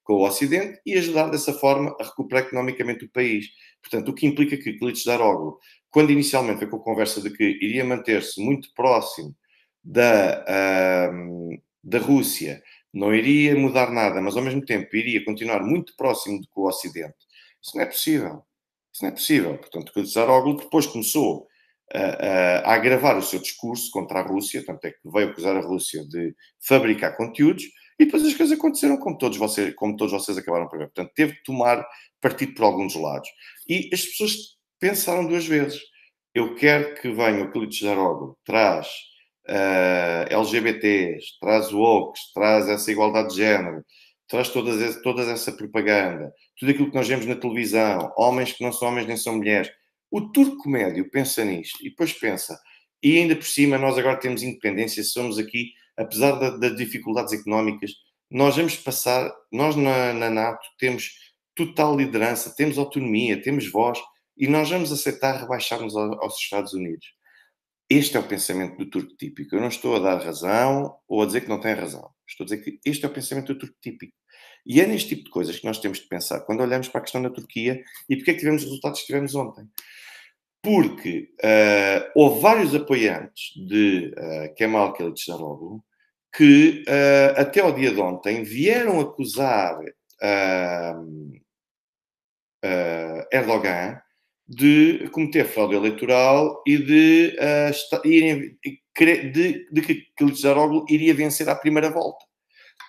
com o Ocidente e ajudar dessa forma a recuperar economicamente o país. Portanto, o que implica que Clites Daroglu quando inicialmente foi com a conversa de que iria manter-se muito próximo da, uh, da Rússia, não iria mudar nada, mas ao mesmo tempo iria continuar muito próximo do Ocidente, isso não é possível. Isso não é possível. Portanto, que Zaroglu depois começou a, a, agravar o seu discurso contra a Rússia, tanto é que veio acusar a Rússia de fabricar conteúdos, e depois as coisas aconteceram como todos vocês, como todos vocês acabaram por ver. Portanto, teve de tomar partido por alguns lados. E as pessoas pensaram duas vezes. Eu quero que venha o Clito Jarogo, traz uh, eh, LGBTs, traz woke, traz essa igualdade de género, traz todas, toda essa propaganda, tudo aquilo que nós vemos na televisão, homens que não são homens nem são mulheres. O turco médio pensa nisto e depois pensa, e ainda por cima nós agora temos independência, somos aqui, apesar da, das dificuldades económicas, nós vamos passar, nós na, na NATO temos total liderança, temos autonomia, temos voz e nós vamos aceitar rebaixarmos aos Estados Unidos. Este é o pensamento do turco típico. Eu não estou a dar razão ou a dizer que não tem razão. Estou a dizer que este é o pensamento do turco típico. E é neste tipo de coisas que nós temos de pensar quando olhamos para a questão da Turquia e porque é que tivemos os resultados que tivemos ontem. Porque uh, houve vários apoiantes de uh, Kemal Kılıçdaroğlu que uh, até ao dia de ontem vieram acusar uh, Erdogan de cometer fraude eleitoral e de, uh, esta, irem, de, de que Kılıçdaroğlu iria vencer à primeira volta.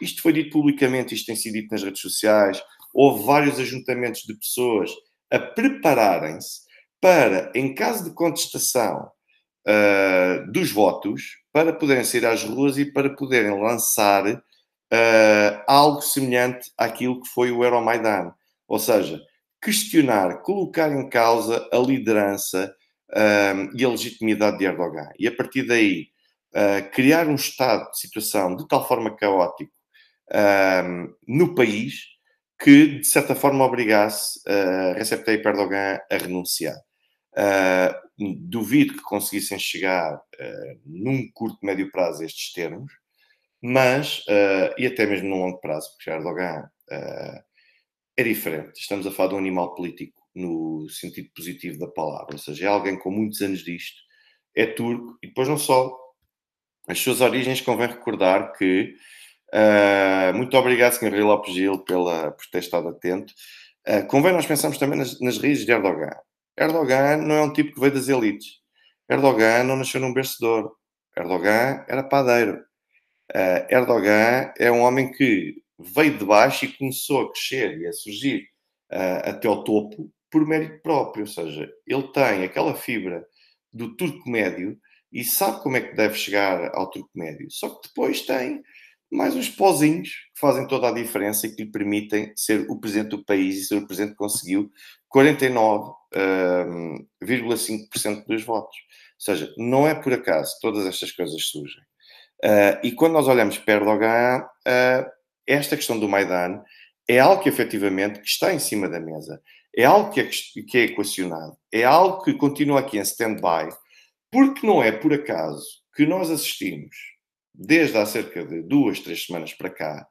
Isto foi dito publicamente, isto tem sido dito nas redes sociais. Houve vários ajuntamentos de pessoas a prepararem-se para, em caso de contestação uh, dos votos, para poderem sair às ruas e para poderem lançar uh, algo semelhante àquilo que foi o Euromaidan. Ou seja, questionar, colocar em causa a liderança um, e a legitimidade de Erdogan. E a partir daí, uh, criar um estado de situação de tal forma caótico um, no país que, de certa forma, obrigasse uh, Recep Tayyip Erdogan a renunciar. Uh, duvido que conseguissem chegar uh, num curto, médio prazo a estes termos, mas, e até mesmo num longo prazo, porque Erdogan é diferente. Estamos a falar de um animal político no sentido positivo da palavra, ou seja, é alguém com muitos anos disto, é turco e depois não só. As suas origens convém recordar que. Uh, muito obrigado, Sr. Rui Lopes Gil, pela, por ter estado atento. Uh, convém nós pensarmos também nas, nas raízes de Erdogan. Erdogan não é um tipo que veio das elites. Erdogan não nasceu num bercedor. Erdogan era padeiro. Uh, Erdogan é um homem que veio de baixo e começou a crescer e a surgir uh, até ao topo por mérito próprio, ou seja, ele tem aquela fibra do turco médio e sabe como é que deve chegar ao turco médio. Só que depois tem mais uns pozinhos que fazem toda a diferença e que lhe permitem ser o presidente do país e ser o presidente que conseguiu 49,5% uh, ah, dos votos. Ou seja, não é por acaso todas estas coisas surgem. Uh, e quando nós olhamos para Erdogan, uh, esta questão do Maidan é algo que efetivamente que está em cima da mesa, é algo que é, que é equacionado, é algo que continua aqui em stand-by, porque não é por acaso que nós assistimos, desde há cerca de duas, três semanas para cá,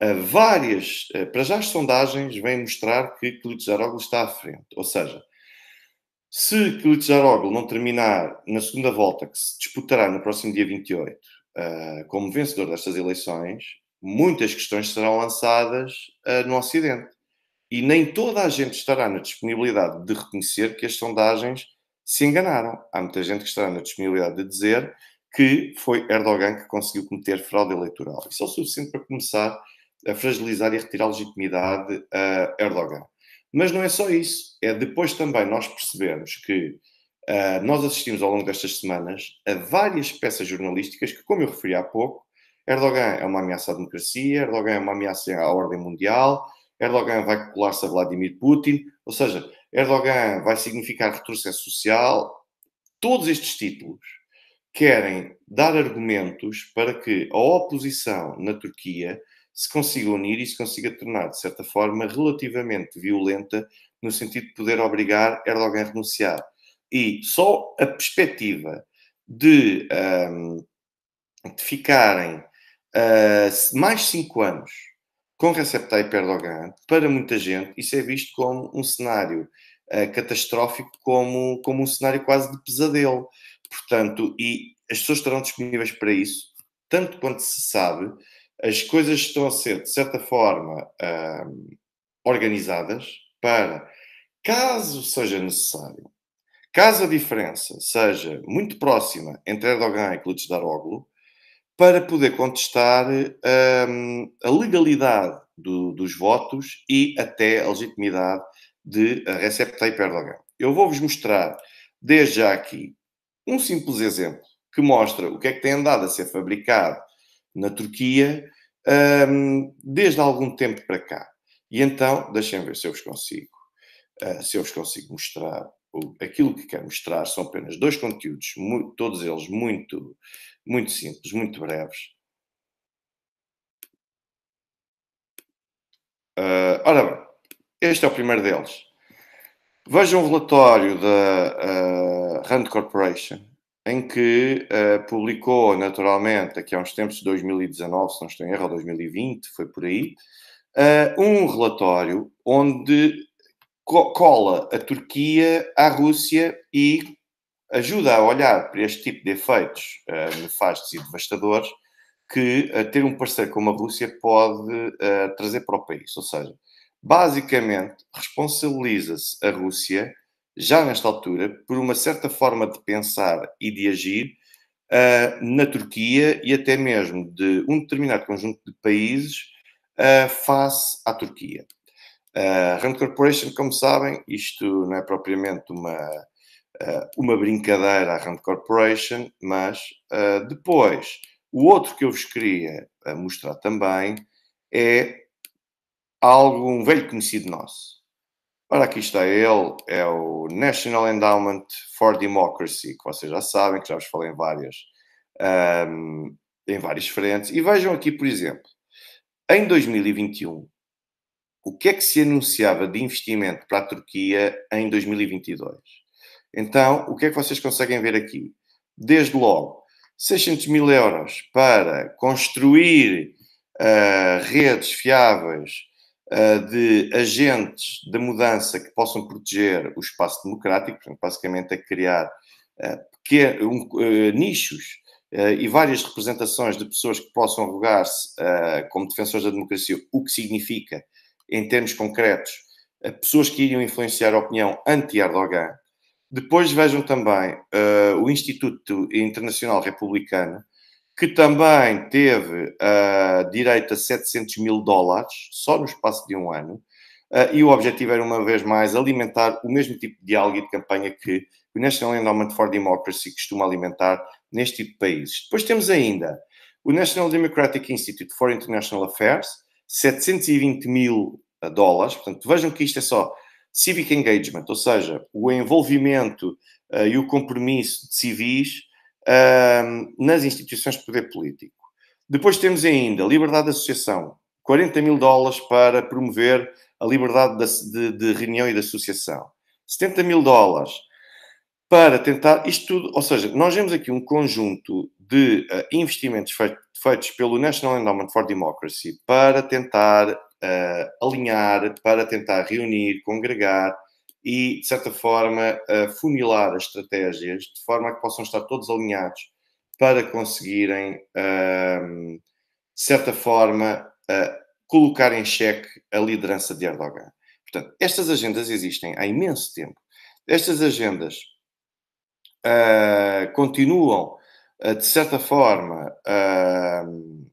a várias, eh, para já as sondagens vêm mostrar que Kılıçdaroğlu está à frente, ou seja, se Kılıçdaroğlu não terminar na segunda volta, que se disputará no próximo dia 28, eh, como vencedor destas eleições, muitas questões serão lançadas uh, no Ocidente. E nem toda a gente estará na disponibilidade de reconhecer que as sondagens se enganaram. Há muita gente que estará na disponibilidade de dizer que foi Erdogan que conseguiu cometer fraude eleitoral. Isso é o suficiente para começar a fragilizar e a retirar a legitimidade a Erdogan. Mas não é só isso. É depois também nós percebermos que uh, nós assistimos ao longo destas semanas a várias peças jornalísticas que, como eu referi há pouco, Erdogan é uma ameaça à democracia, Erdogan é uma ameaça à ordem mundial, Erdogan vai colar-se a Vladimir Putin, ou seja, Erdogan vai significar retrocesso social. Todos estes títulos querem dar argumentos para que a oposição na Turquia se consiga unir e se consiga tornar, de certa forma, relativamente violenta, no sentido de poder obrigar Erdogan a renunciar. E só a perspectiva de, um, de ficarem ah, mais cinco anos com Recep Tayyip Erdogan, para muita gente, isso é visto como um cenário uh, catastrófico, como, como um cenário quase de pesadelo. Portanto, e as pessoas estarão disponíveis para isso, tanto quanto se sabe, as coisas estão a ser, de certa forma, uh, organizadas para, caso seja necessário, caso a diferença seja muito próxima entre Erdogan e Kılıçdaroğlu, para poder contestar um, a legalidade do, dos votos e até a legitimidade de Recep Tayyip Erdogan. Eu vou-vos mostrar, desde já aqui, um simples exemplo que mostra o que é que tem andado a ser fabricado na Turquia um, desde algum tempo para cá. E então, deixem ver se eu vos consigo, uh, se eu vos consigo mostrar aquilo que quero mostrar são apenas dois conteúdos, todos eles muito muito simples, muito breves. Uh, ora bem, este é o primeiro deles. Vejam um relatório da uh, Rand Corporation, em que uh, publicou naturalmente, aqui há uns tempos, 2019, se não estou em erro, 2020, foi por aí, uh, um relatório onde co cola a Turquia à Rússia e ajuda a olhar para este tipo de efeitos uh, eh, nefastos e devastadores que uh, ter um parceiro como a Rússia pode uh, trazer para o país. Ou seja, basicamente responsabiliza-se a Rússia, já nesta altura, por uma certa forma de pensar e de agir na Turquia e até mesmo de um determinado conjunto de países face à Turquia. A Rand Corporation, como sabem, isto não é propriamente uma eh, uma brincadeira à Rand Corporation, mas eh, depois, o outro que eu vos queria eh, mostrar também é algo, um velho conhecido nosso. Ora, aqui está ele, é o National Endowment for Democracy, que vocês já sabem, que já vos falei em várias, um, ehm, em várias frentes. E vejam aqui, por exemplo, em 2021, o que é que se anunciava de investimento para a Turquia em 2022? Então, o que é que vocês conseguem ver aqui? Desde logo, 600 mil euros para construir uh, redes fiáveis uh, de agentes da mudança que possam proteger o espaço democrático, portanto, basicamente é criar uh, um, nichos e várias representações de pessoas que possam arrogar se como defensores da democracia, o que significa, em termos concretos, pessoas que iriam influenciar a opinião anti-Erdogan depois vejam também uh, o Instituto Internacional Republicano, que também teve uh, direito a 700 mil dólares, só no espaço de um ano, uh, e o objetivo era, uma vez mais, alimentar o mesmo tipo de diálogo e de campanha que o National Endowment for Democracy costuma alimentar neste tipo de países. Depois temos ainda o National Democratic Institute for International Affairs, 720 mil dólares, portanto, vejam que isto é só civic engagement, ou seja, o envolvimento uh, e o compromisso de civis uh, nas instituições de poder político. Depois temos ainda liberdade de associação, 40 mil dólares para promover a liberdade de, de, de reunião e de associação, 70 mil dólares para tentar isto tudo, ou seja, nós vemos aqui um conjunto de uh, investimentos feitos pelo National Endowment for Democracy para tentar uh, alinhar, para tentar reunir, congregar e, de certa forma, uh, funilar as estratégias de forma a que possam estar todos alinhados para conseguirem, uh, de certa forma, eh, colocar em xeque a liderança de Erdogan. Portanto, estas agendas existem há imenso tempo. Estas agendas continuam, de certa forma, ehm,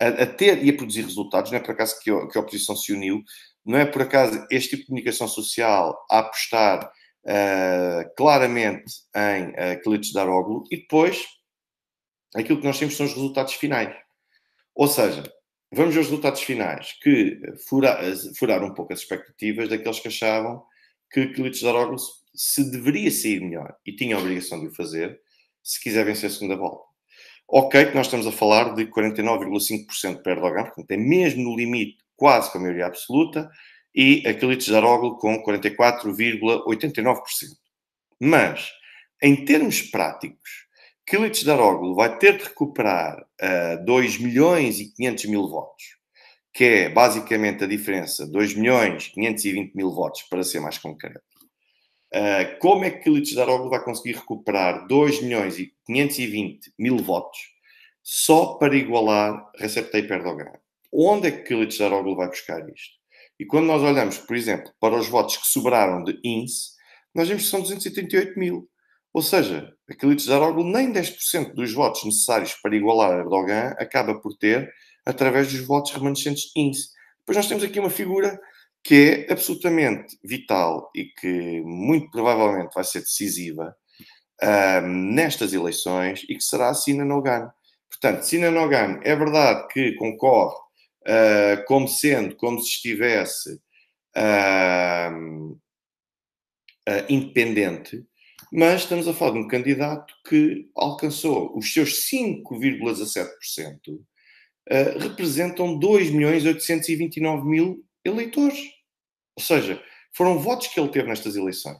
a, a, ter e a produzir resultados, não é por acaso que, a, que a oposição se uniu, não é por acaso este tipo de comunicação social a apostar uh, claramente em uh, eh, Kilic Daroglu e depois aquilo que nós temos são os resultados finais. Ou seja, vamos aos resultados finais que fura, furaram um pouco as expectativas daqueles que achavam que Kilic Daroglu se deveria sair melhor e tinha a obrigação de o fazer se quiser vencer a segunda volta. Ok, que nós estamos a falar de 49,5% para Erdogan, portanto é mesmo no limite quase com a maioria absoluta, e Akilit Daroglu com 44,89%. Mas, em termos práticos, Kilic Daroglu vai ter de recuperar uh, eh, 2 milhões e 500 mil votos, que é basicamente a diferença, 2 milhões e 520 mil votos, para ser mais concreto, Uh, como é que Lites Daroglu vai conseguir recuperar 2 milhões e 520 mil votos só para igualar Recep Tayyip Erdogan? Onde é que Lites Daroglu vai buscar isto? E quando nós olhamos, por exemplo, para os votos que sobraram de INSE, nós vemos que são 238 mil. Ou seja, Akilites Daroglu nem 10% dos votos necessários para igualar Erdogan acaba por ter através dos votos remanescentes INSE. Depois nós temos aqui uma figura que é absolutamente vital e que muito provavelmente vai ser decisiva uh, nestas eleições e que será a Sina Nogan. Portanto, Sina Nogan é verdade que concorre uh, como sendo, como se estivesse uh, independente, mas estamos a falar de um candidato que alcançou os seus 5,17%, uh, representam mil eleitores. Ou seja, foram votos que ele teve nestas eleições.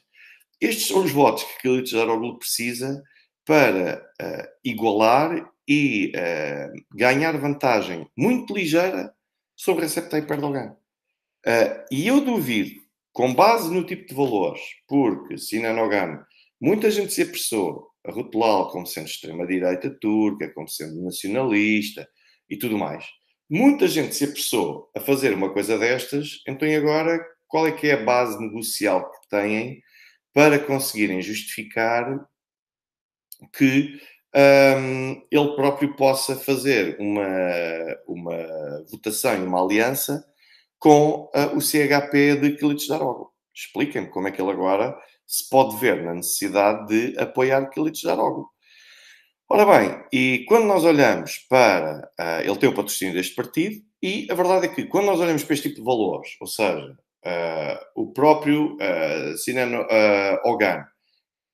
Estes são os votos que Khalid Jaroglu precisa para uh, igualar e uh, ganhar vantagem muito ligeira sobre Recep Tayyip Erdogan. Uh, e eu duvido, com base no tipo de valores, porque Sinan Ogan, muita gente se apressou a rotular como sendo extrema-direita turca, como sendo nacionalista e tudo mais. Muita gente se apressou a fazer uma coisa destas, então agora qual é que é a base negocial que têm para conseguirem justificar que um, ele próprio possa fazer uma, uma votação e uma aliança com uh, o CHP de Kilic Darogo. Expliquem-me como é que ele agora se pode ver na necessidade de apoiar Kilic Darogo. Ora bem, e quando nós olhamos para. Uh, ele tem o patrocínio deste partido, e a verdade é que quando nós olhamos para este tipo de valores, ou seja, uh, o próprio uh, Sinano uh,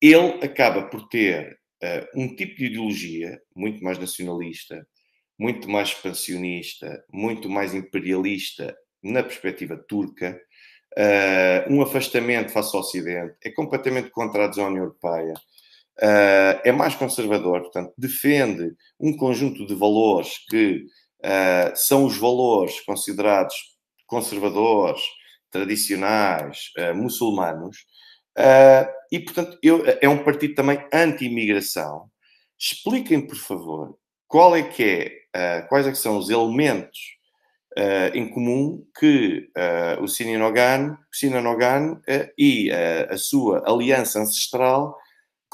ele acaba por ter ah, um tipo de ideologia muito mais nacionalista, muito mais expansionista, muito mais imperialista na perspectiva turca, um afastamento face ao Ocidente, é completamente contra a zona Europeia uh, é mais conservador, portanto, defende um conjunto de valores que uh, são os valores considerados conservadores, tradicionais, uh, muçulmanos, e, portanto, eu, é um partido também anti-imigração. Expliquem, por favor, qual é que é, quais é que são os elementos Uh, em comum que uh, o Sinanogan, Sinanogan uh, e a sua aliança ancestral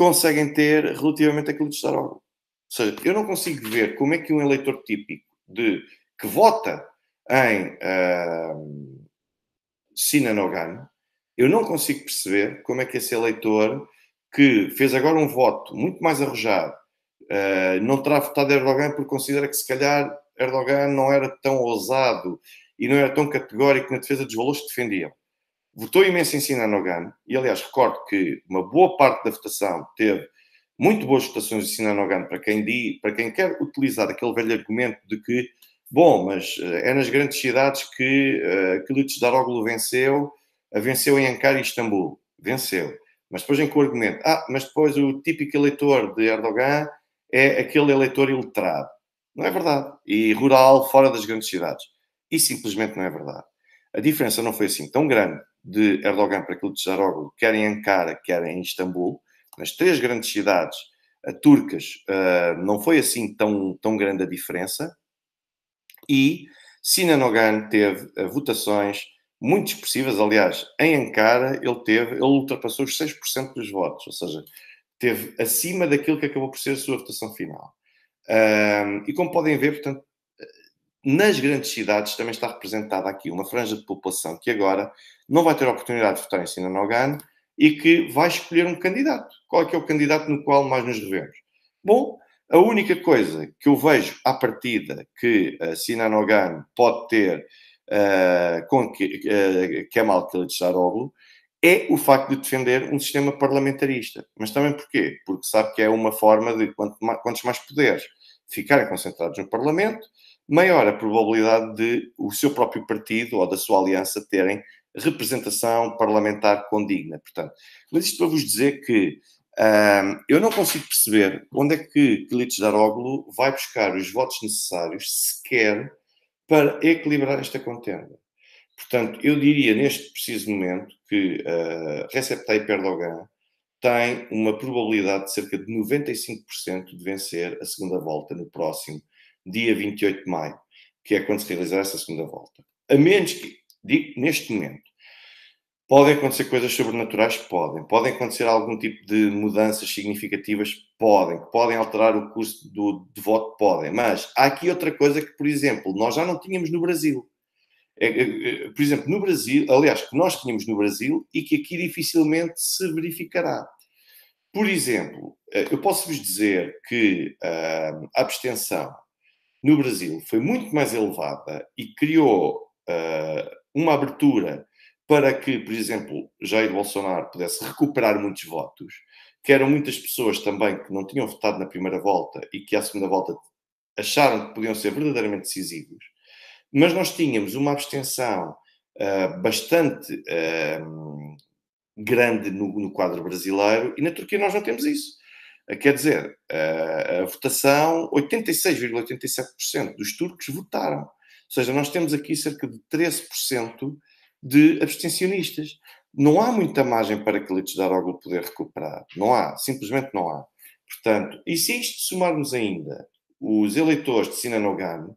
conseguem ter relativamente aquilo de estar Ou seja, eu não consigo ver como é que um eleitor típico de, que vota em uh, Sinanogan, eu não consigo perceber como é que esse eleitor que fez agora um voto muito mais arrojado, uh, não terá votado Erdogan porque considera que se calhar Erdogan não era tão ousado e não era tão categórico na defesa dos valores que defendiam votou imenso em Sinan Ogan, e aliás recordo que uma boa parte da votação teve muito boas votações de Sinan Ogan, para quem, di, para quem quer utilizar aquele velho argumento de que, bom, mas eh, é nas grandes cidades que uh, Daroglu venceu, eh, venceu em Ankara e Istambul, venceu. Mas depois em que o argumento, ah, mas depois o típico eleitor de Erdogan é aquele eleitor iletrado. Não é verdade. E rural, fora das grandes cidades. E simplesmente não é verdade. A diferença não foi assim tão grande de Erdogan para aquilo de Jaroglu, quer em Ankara, quer em Istambul, nas três grandes cidades eh, turcas, eh, não foi assim tão, tão grande a diferença. E Sinanogan teve eh, votações muito expressivas. Aliás, em Ankara, ele teve, ele ultrapassou os 6% dos votos, ou seja, teve acima daquilo que acabou por ser a sua votação final. e como podem ver, portanto, nas grandes cidades também está representada aqui uma franja de população que agora não vai ter a oportunidade de votar em Sina Nogano e que vai escolher um candidato. Qual é que é o candidato no qual mais nos revemos? Bom, a única coisa que eu vejo à partida que uh, Sina Nogano pode ter uh, com que, uh, deixar óbvio, é o facto de defender um sistema parlamentarista. Mas também porquê? Porque sabe que é uma forma de, quanto mais, quantos mais poderes ficarem concentrados no Parlamento, maior a probabilidade de o seu próprio partido ou da sua aliança terem representação parlamentar condigna. Portanto, mas isto para vos dizer que eu não consigo perceber onde é que Kilic Daroglu vai buscar os votos necessários sequer para equilibrar esta contenda. Portanto, eu diria neste preciso momento que uh, Recep Tayyip Erdogan tem uma probabilidade de cerca de 95% de vencer a segunda volta no próximo dia 28 de maio, que é quando se realizará essa segunda volta. A menos que, digo, neste momento, podem acontecer coisas sobrenaturais? Podem. Podem acontecer algum tipo de mudanças significativas? Podem. Podem alterar o curso do, de voto? Podem. Mas há aqui outra coisa que, por exemplo, nós já não tínhamos no Brasil. É, é, é, por exemplo, no Brasil, aliás, que nós tínhamos no Brasil e que aqui dificilmente se verificará. Por exemplo, eh, eu posso vos dizer que ah, a abstenção no Brasil foi muito mais elevada e criou uh, uma abertura para que, por exemplo, Jair Bolsonaro pudesse recuperar muitos votos, que eram muitas pessoas também que não tinham votado na primeira volta e que à segunda volta acharam que podiam ser verdadeiramente decisivos, mas nós tínhamos uma abstenção uh, bastante uh, grande no, no quadro brasileiro e na Turquia nós não temos isso. Eh, quer dizer, a, eh, a votação, 86,87% dos turcos votaram. Ou seja, nós temos aqui cerca de 13% de abstencionistas. Não há muita margem para que dar Litzdaroglu poder recuperar. Não há, simplesmente não há. Portanto, e se isto somarmos ainda os eleitores de Sinanogan, uh,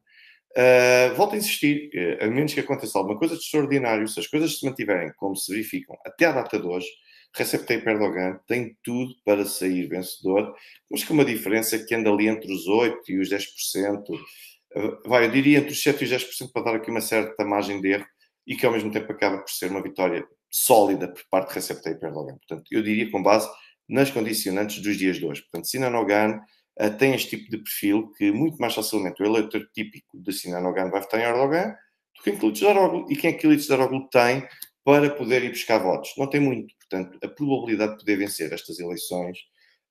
eh, volto a insistir, uh, a menos que aconteça alguma coisa de extraordinário, se as coisas se mantiverem como se verificam até à data de hoje, Recep Tayyip Erdogan tem tudo para sair vencedor, mas com uma diferença que anda ali entre os 8% e os 10%, eh, vai, eu diria entre os 7% e os 10% para dar aqui uma certa margem de erro e que ao mesmo tempo acaba por ser uma vitória sólida por parte de Recep Tayyip Erdogan. Portanto, eu diria com base nas condicionantes dos dias de hoje. Portanto, Sinan Ogan uh, tem este tipo de perfil que muito mais facilmente o eleitor típico de Sinan Ogan vai votar em Erdogan do que em Daroglu. E quem é que Kılıçdaroğlu tem para poder ir buscar votos? Não tem muito. Portanto, a probabilidade de poder vencer estas eleições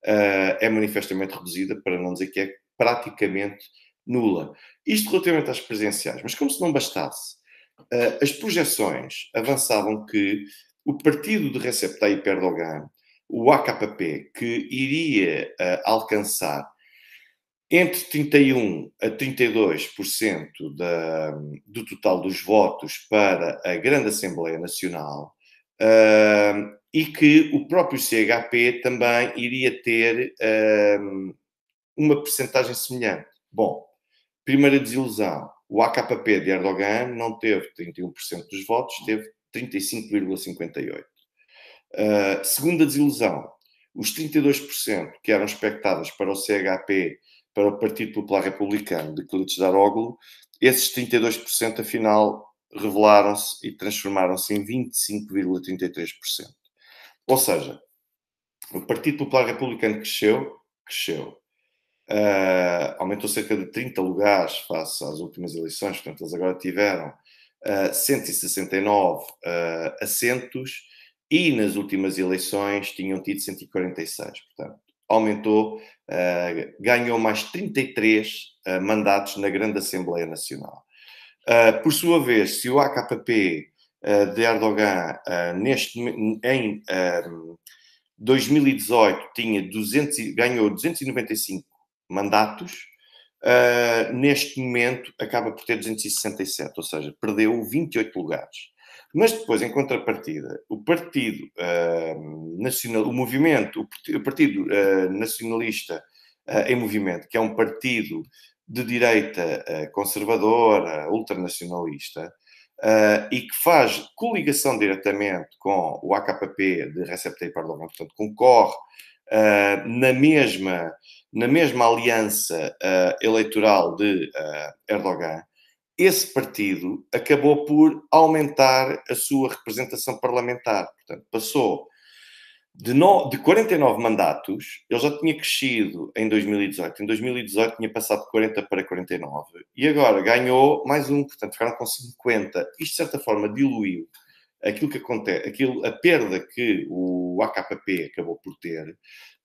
uh, é manifestamente reduzida, para não dizer que é praticamente nula. Isto relativamente às presenciais, mas como se não bastasse, uh, as projeções avançavam que o partido de Recep Tayyip Erdogan, o AKP, que iria uh, alcançar entre 31 a 32% da, do total dos votos para a Grande Assembleia Nacional, Uh, e que o próprio CHP também iria ter uh, uma percentagem semelhante. Bom, primeira desilusão, o AKP de Erdogan não teve 31% dos votos, teve 35,58%. Uh, ah, segunda desilusão, os 32% que eram expectados para o CHP, para o Partido Popular Republicano de Kılıçdaroğlu, esses 32% afinal revelaram-se e transformaram-se em 25,33%. Ou seja, o Partido Popular Republicano cresceu, cresceu. Uh, aumentou cerca de 30 lugares face às últimas eleições, portanto, eles agora tiveram uh, 169 uh, assentos e nas últimas eleições tinham tido 146, portanto, aumentou, ah, ganhou mais 33 ah, mandatos na Grande Assembleia Nacional. Uh, por sua vez, se o AKP uh, ah, de Erdogan uh, neste, em 2018 tinha 200, ganhou 295 mandatos, neste momento acaba por ter 267, ou seja, perdeu 28 lugares. Mas depois, em contrapartida, o Partido Nacional, o movimento, o Partido Nacionalista em Movimento, que é um partido de direita eh, conservadora, ultranacionalista, eh, e que faz coligação diretamente com o AKP de Recep Tayyip Erdogan, portanto, concorre eh, na, mesma, na mesma aliança eleitoral de Erdogan, esse partido acabou por aumentar a sua representação parlamentar. Portanto, passou de, no, de 49 mandatos, ele já tinha crescido em 2018. Em 2018 tinha passado de 40 para 49 e agora ganhou mais um, portanto ficaram com 50. Isto, de certa forma, diluiu aquilo que acontece, aquilo, a perda que o AKP acabou por ter,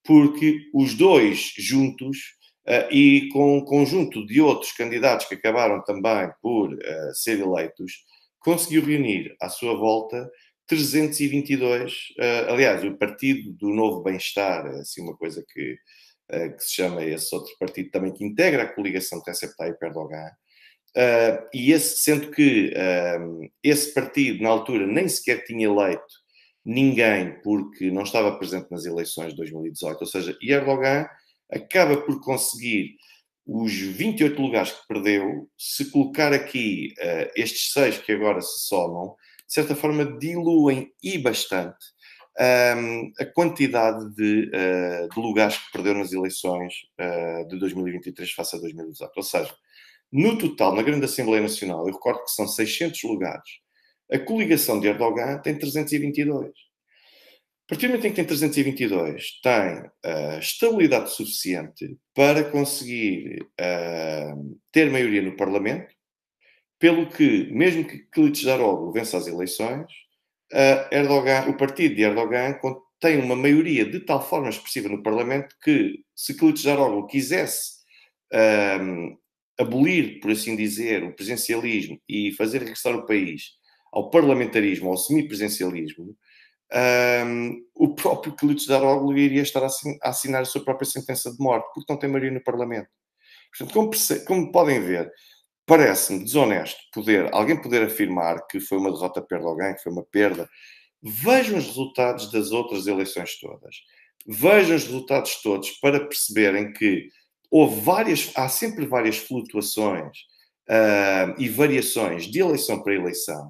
porque os dois juntos uh, e com um conjunto de outros candidatos que acabaram também por uh, ser eleitos, conseguiu reunir à sua volta 322, uh, eh, aliás, o Partido do Novo Bem-Estar, é assim uma coisa que, uh, que se chama esse outro partido também, que integra a coligação Recep Tayyip Erdogan, uh, e esse, sendo que esse partido, na altura, nem sequer tinha eleito ninguém, porque não estava presente nas eleições de 2018, ou seja, Erdogan acaba por conseguir os 28 lugares que perdeu, se colocar aqui estes seis que agora se somam, de certa forma, diluem e bastante um, a quantidade de, uh, de, lugares que perderam nas eleições uh, de 2023 face a 2018. Ou seja, no total, na Grande Assembleia Nacional, eu recordo que são 600 lugares, a coligação de Erdogan tem 322. A partir do momento em que tem 322, tem uh, estabilidade suficiente para conseguir ter maioria no Parlamento, pelo que, mesmo que Kılıçdaroğlu vença as eleições, Erdogan, o partido de Erdogan tem uma maioria de tal forma expressiva no Parlamento que, se Kılıçdaroğlu quisesse um, abolir, por assim dizer, o presencialismo e fazer regressar o país ao parlamentarismo, ao semipresencialismo, um, o próprio Kılıçdaroğlu iria estar a assinar a sua própria sentença de morte, porque não tem maioria no Parlamento. Portanto, como, como podem ver, parece-me desonesto poder, alguém poder afirmar que foi uma derrota perda alguém, que foi uma perda. Vejam os resultados das outras eleições todas. Vejam os resultados todos para perceberem que houve várias, há sempre várias flutuações uh, e variações de eleição para eleição.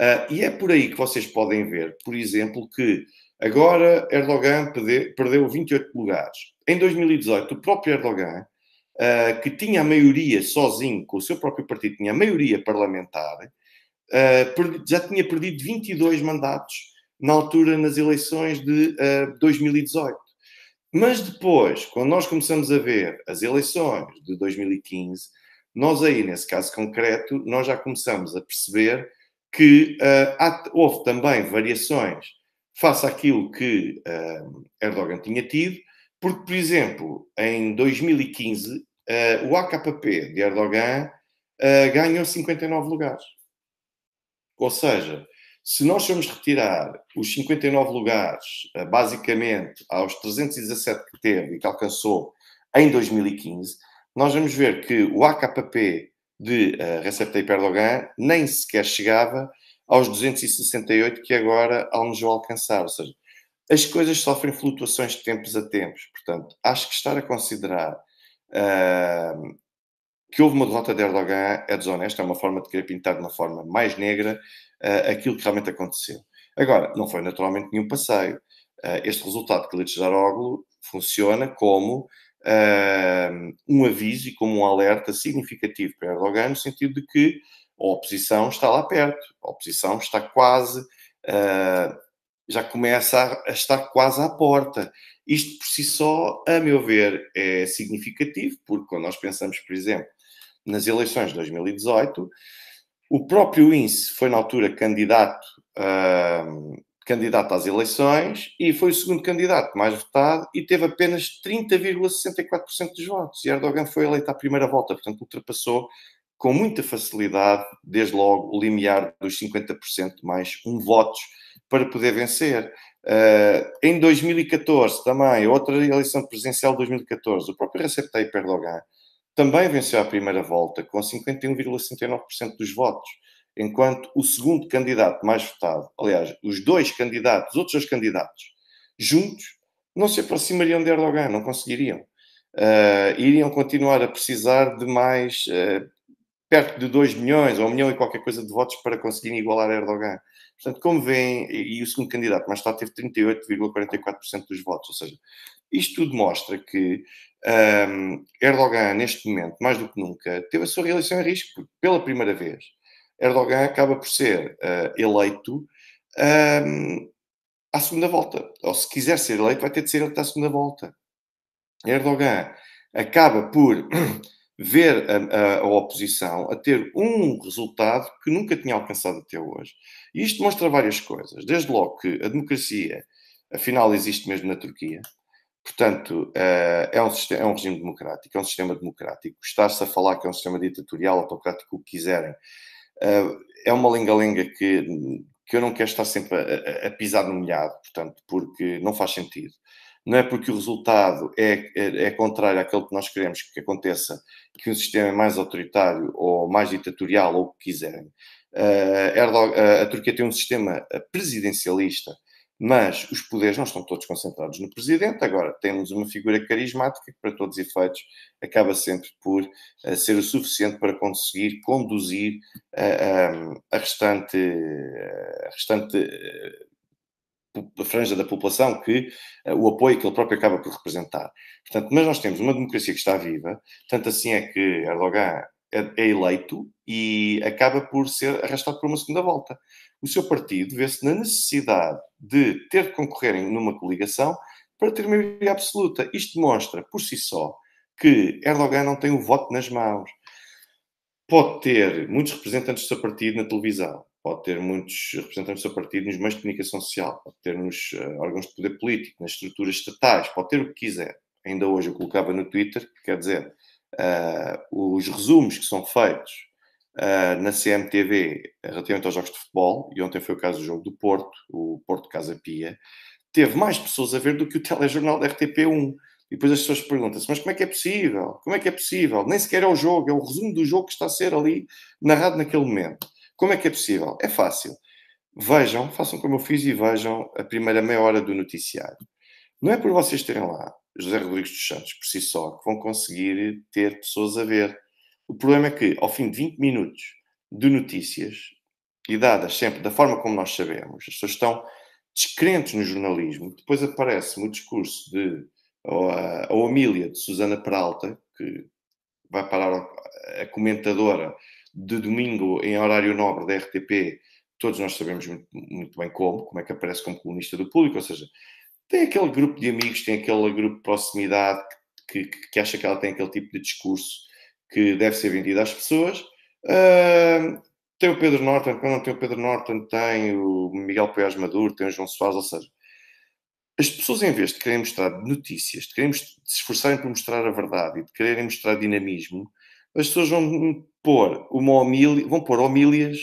Uh, e é por aí que vocês podem ver, por exemplo, que agora Erdogan perdeu, perdeu 28 lugares. Em 2018, o próprio Erdogan uh, que tinha a maioria sozinho, com o seu próprio partido, tinha a maioria parlamentar, uh, já tinha perdido 22 mandatos na altura nas eleições de uh, eh, 2018. Mas depois, quando nós começamos a ver as eleições de 2015, nós aí, nesse caso concreto, nós já começamos a perceber que uh, há, houve também variações face àquilo que uh, Erdogan tinha tido, porque, por exemplo, em 2015 Uh, o AKP de Erdogan uh, ganhou 59 lugares. Ou seja, se nós formos retirar os 59 lugares, uh, basicamente aos 317 que teve e que alcançou em 2015, nós vamos ver que o AKP de uh, Recep Tayyip Erdogan nem sequer chegava aos 268 que agora almejou alcançar. Ou seja, as coisas sofrem flutuações de tempos a tempos. Portanto, acho que estar a considerar que houve uma derrota de Erdogan é desonesta, é uma forma de querer pintar de uma forma mais negra uh, aquilo que realmente aconteceu. Agora, não foi naturalmente nenhum passeio. Uh, este resultado de Kılıçdaroğlu funciona como uh, um aviso e como um alerta significativo para Erdogan, no sentido de que a oposição está lá perto, a oposição está quase ah, já começa a, a estar quase à porta. Isto por si só, a meu ver, é significativo, porque quando nós pensamos, por exemplo, nas eleições de 2018, o próprio INSE foi na altura candidato, uh, candidato às eleições e foi o segundo candidato mais votado e teve apenas 30,64% dos votos. E Erdogan foi eleito à primeira volta, portanto ultrapassou com muita facilidade, desde logo, o limiar dos 50% mais um votos para poder vencer. Uh, em 2014, também, outra eleição presidencial de 2014, o próprio Recep Tayyip Erdogan também venceu a primeira volta com 51,69% dos votos, enquanto o segundo candidato mais votado, aliás, os dois candidatos, outros dois candidatos, juntos, não se aproximariam de Erdogan, não conseguiriam. Uh, iriam continuar a precisar de mais uh, perto de 2 milhões ou 1 um milhão e qualquer coisa de votos para conseguirem igualar a Erdogan. Portanto, como vem, e o segundo candidato mais tarde teve 38,44% dos votos, ou seja, isto tudo mostra que um, Erdogan, neste momento, mais do que nunca, teve a sua reeleição em risco, pela primeira vez. Erdogan acaba por ser uh, eleito um, à segunda volta. Ou se quiser ser eleito, vai ter de ser eleito à segunda volta. Erdogan acaba por ver a, a, a, oposição a ter um resultado que nunca tinha alcançado até hoje. E isto mostra várias coisas. Desde logo que a democracia, afinal, existe mesmo na Turquia. Portanto, eh, é um, sistema, é um regime democrático, é um sistema democrático. Estar-se a falar que é um sistema ditatorial, autocrático, o que quiserem, eh, é uma lenga-lenga que, que eu não quero estar sempre a, a pisar no molhado, portanto, porque não faz sentido não é porque o resultado é, é, é, contrário àquilo que nós queremos que aconteça, que um sistema é mais autoritário ou mais ditatorial ou o que quiserem. Uh, Erdogan, uh, a Turquia tem um sistema eh, presidencialista, mas os poderes não estão todos concentrados no presidente. Agora, temos uma figura carismática que, para todos os efeitos, acaba sempre por uh, ser o suficiente para conseguir conduzir a restante. A restante franja da população que uh, o apoio que ele próprio acaba por representar. Portanto, mas nós temos uma democracia que está viva, tanto assim é que Erdogan é, é eleito e acaba por ser arrastado por uma segunda volta. O seu partido vê-se na necessidade de ter de concorrerem numa coligação para ter maioria absoluta. Isto demonstra, por si só, que Erdogan não tem o voto nas mãos. Pode ter muitos representantes do seu partido na televisão, pode ter muitos representantes do seu partido nos meios de comunicação social, pode ter nos eh, órgãos de poder político, nas estruturas estatais, pode ter o que quiser. Ainda hoje eu colocava no Twitter, quer dizer, uh, os resumos que são feitos uh, na CMTV relativamente aos jogos de futebol, e ontem foi o caso do jogo do Porto, o Porto Casa Pia, teve mais pessoas a ver do que o telejornal da RTP1. E depois as pessoas perguntam-se, mas como é que é possível? Como é que é possível? Nem sequer é o jogo, é o resumo do jogo que está a ser ali narrado naquele momento. Como é que é possível? É fácil. Vejam, façam como eu fiz e vejam a primeira meia hora do noticiário. Não é por vocês terem lá José Rodrigues dos Santos por si só que vão conseguir ter pessoas a ver. O problema é que, ao fim de 20 minutos de notícias, e dadas sempre da forma como nós sabemos, as pessoas estão descrentes no jornalismo. Depois aparece-me o discurso de ou a, ou de Susana Peralta, que vai parar a comentadora de domingo em horário nobre da RTP, todos nós sabemos muito, muito, bem como, como é que aparece como colunista do público, ou seja, tem aquele grupo de amigos, tem aquele grupo de proximidade que, que, que acha que ela tem aquele tipo de discurso que deve ser vendido às pessoas. Uh, tem o Pedro Norton, quando não tem o Pedro Norton, tem o Miguel Poiás Maduro, tem o João Soares, ou seja, as pessoas em vez de quererem mostrar notícias, de quererem se esforçarem por mostrar a verdade e de quererem mostrar dinamismo, as pessoas vão pôr uma homilia, vão pôr homílias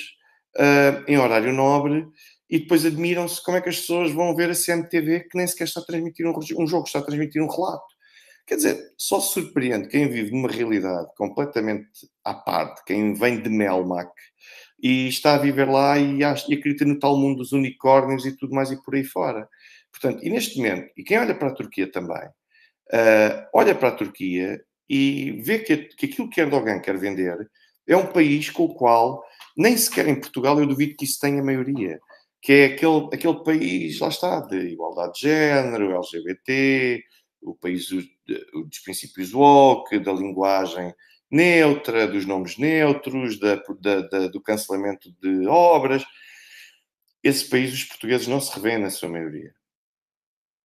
uh, em horário nobre e depois admiram-se como é que as pessoas vão ver a CMTV que nem sequer está a transmitir um, um jogo, está a transmitir um relato. Quer dizer, só surpreende quem vive numa realidade completamente à parte, quem vem de Melmac e está a viver lá e, acha, e acredita no tal mundo dos unicórnios e tudo mais e por aí fora. Portanto, e neste momento, e quem olha para a Turquia também, uh, olha para a Turquia e ver que, que aquilo que Erdogan quer vender é um país com o qual, nem sequer em Portugal, eu duvido que isso tenha maioria. Que é aquele, aquele país, lá está, de igualdade de género, LGBT, o país dos, dos princípios woke, da linguagem neutra, dos nomes neutros, da, da, da, do cancelamento de obras. Esse país, os portugueses não se revêem na sua maioria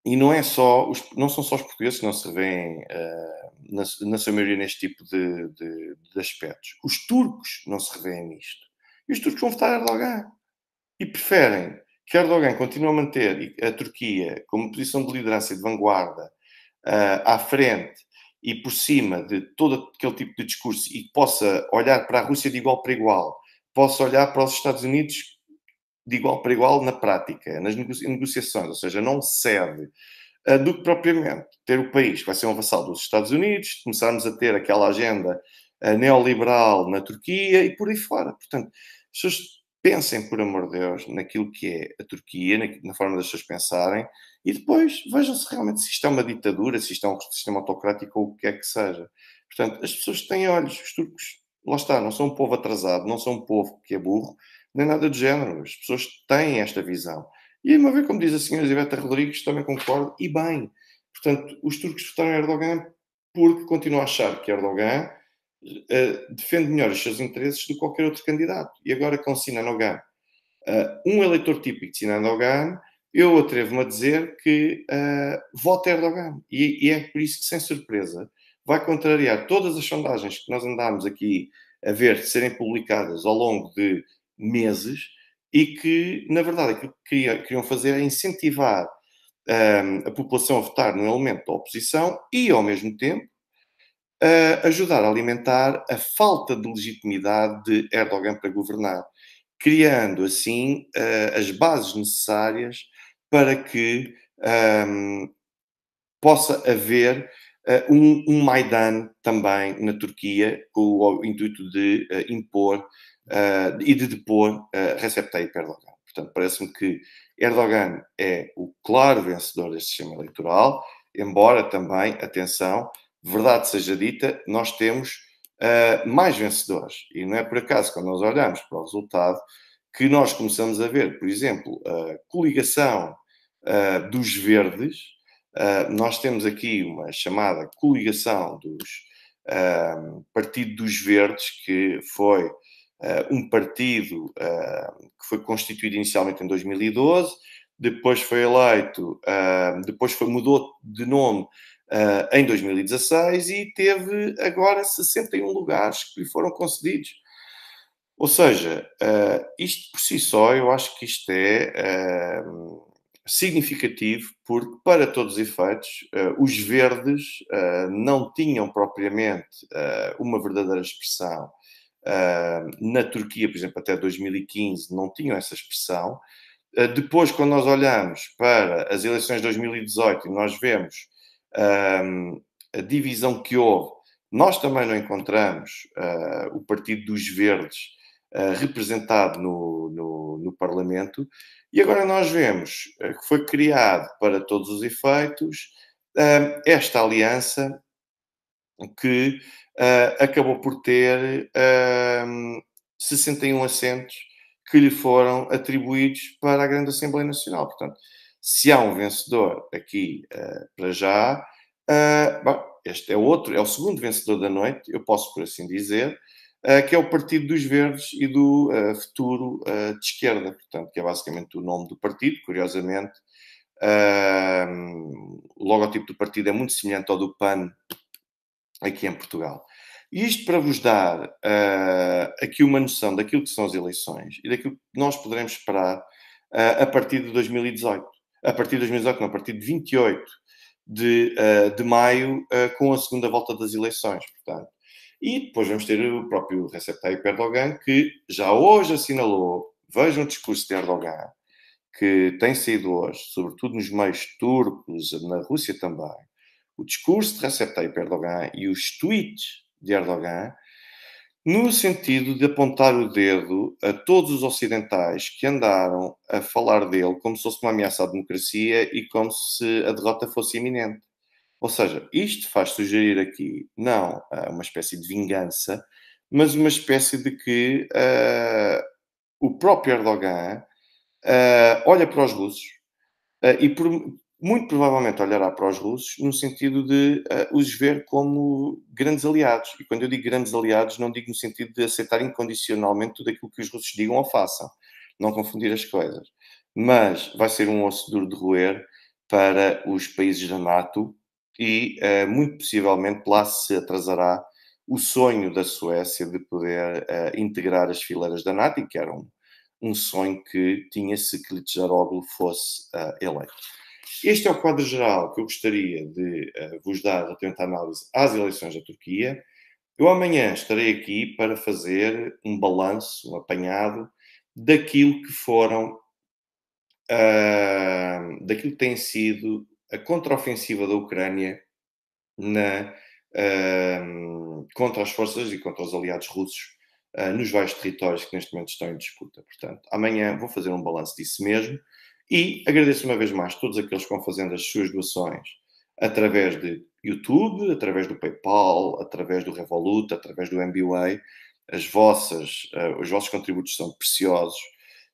e não, é só os, não são só os portugueses que não se revêem, uh, ah, na, na sua maioria, neste tipo de, de, de, aspectos. Os turcos não se revêem nisto. E os turcos vão votar Erdogan. E preferem que Erdogan continue a manter a Turquia como posição de liderança e de vanguarda uh, à frente e por cima de todo aquele tipo de discurso e que possa olhar para a Rússia de igual para igual, possa olhar para os Estados Unidos de igual para igual na prática, nas negociações, ou seja, não cede, do que propriamente ter o país que vai ser um vassal dos Estados Unidos, começarmos a ter aquela agenda eh, neoliberal na Turquia e por aí fora. Portanto, as pessoas pensem, por amor de Deus, naquilo que é a Turquia, na forma das pessoas pensarem, e depois vejam se realmente se isto é uma ditadura, se isto é um sistema autocrático ou o que é que seja. Portanto, as pessoas têm olhos, os turcos, lá está, não são um povo atrasado, não são um povo que é burro, nem nada do género. As pessoas têm esta visão. E, uma vez, como diz a senhora Isabeta Rodrigues, também concordo, e bem. Portanto, os turcos votaram Erdogan porque continuam a achar que Erdogan uh, defende melhor os seus interesses do que qualquer outro candidato. E agora com Sinan Ogan, uh, eh, um eleitor típico de Sinan Ogan, eu atrevo-me a dizer que uh, vota Erdogan. E, e, é por isso que, sem surpresa, vai contrariar todas as sondagens que nós andámos aqui a ver serem publicadas ao longo de meses e que, na verdade, aquilo que queriam fazer é incentivar um, a população a votar no elemento da oposição e, ao mesmo tempo, uh, ajudar a alimentar a falta de legitimidade de Erdogan para governar, criando, assim, uh, as bases necessárias para que um, possa haver uh, um, um Maidan também na Turquia, com o, o intuito de eh, impor uh, e de depor uh, Recep Tayyip Erdogan. Portanto, parece-me que Erdogan é o claro vencedor deste sistema eleitoral, embora também, atenção, verdade seja dita, nós temos uh, mais vencedores. E não é por acaso, quando nós olhamos para o resultado, que nós começamos a ver, por exemplo, a coligação uh, dos verdes, uh, nós temos aqui uma chamada coligação dos Partido dos Verdes, que foi uh, um partido uh, que foi constituído inicialmente em 2012, depois foi eleito, eh, depois foi, mudou de nome em 2016 e teve agora 61 lugares que lhe foram concedidos. Ou seja, isto por si só, eu acho que isto é significativo, porque, para todos os efeitos, os verdes não tinham propriamente uma verdadeira expressão ah, na Turquia, por exemplo, até 2015 não tinham essa expressão. Ah, depois, quando nós olhamos para as eleições de 2018 e nós vemos ah, a divisão que houve, nós também não encontramos o Partido dos Verdes representado no, no, no Parlamento. E agora nós vemos que foi criado para todos os efeitos esta aliança que uh, acabou por ter uh, 61 assentos que lhe foram atribuídos para a Grande Assembleia Nacional. Portanto, se há um vencedor aqui uh, para já, ah, bom, este é outro, é o segundo vencedor da noite, eu posso por assim dizer, que é o Partido dos Verdes e do Futuro de Esquerda, portanto, que é basicamente o nome do partido, curiosamente. Uh, o logotipo do partido é muito semelhante ao do PAN aqui em Portugal. E isto para vos dar uh, aqui uma noção daquilo que são as eleições e daquilo que nós poderemos esperar uh, a partir de 2018. A partir de 2018, não, a partir de 28 de, uh, de maio, com a segunda volta das eleições, portanto. E depois vamos ter o próprio Recep Tayyip Erdogan, que já hoje assinalou, vejam o discurso de Erdogan, que tem saído hoje, sobretudo nos meios turcos, na Rússia também, o discurso de Recep Tayyip Erdogan e os tweets de Erdogan no sentido de apontar o dedo a todos os ocidentais que andaram a falar dele como se fosse uma ameaça à democracia e como se a derrota fosse iminente. Ou seja, isto faz sugerir aqui não ah, uma espécie de vingança, mas uma espécie de que uh, o próprio Erdogan uh, olha para os russos uh, e por, muito provavelmente olhará para os russos no sentido de uh, os ver como grandes aliados. E quando eu digo grandes aliados, não digo no sentido de aceitar incondicionalmente tudo aquilo que os russos digam ou façam. Não confundir as coisas. Mas vai ser um osso duro de roer para os países da NATO e uh, muito possivelmente lá se atrasará o sonho da Suécia de poder uh, integrar as fileiras da NATO, que era um, um sonho que tinha se que Tjaroglu fosse eleito. Este é o quadro geral que eu gostaria de uh, vos dar relativamente à análise às eleições da Turquia. Eu amanhã estarei aqui para fazer um balanço, um apanhado daquilo que foram, uh, daquilo que tem sido a contraofensiva da Ucrânia na, uh, contra as forças e contra os aliados russos ah, nos vários territórios que neste momento estão em disputa. Portanto, amanhã vou fazer um balanço disso mesmo. E agradeço uma vez mais a todos aqueles que vão fazendo as suas doações através de YouTube, através do PayPal, através do Revolut, através do MBWay. As vossas, uh, os vossos contributos são preciosos,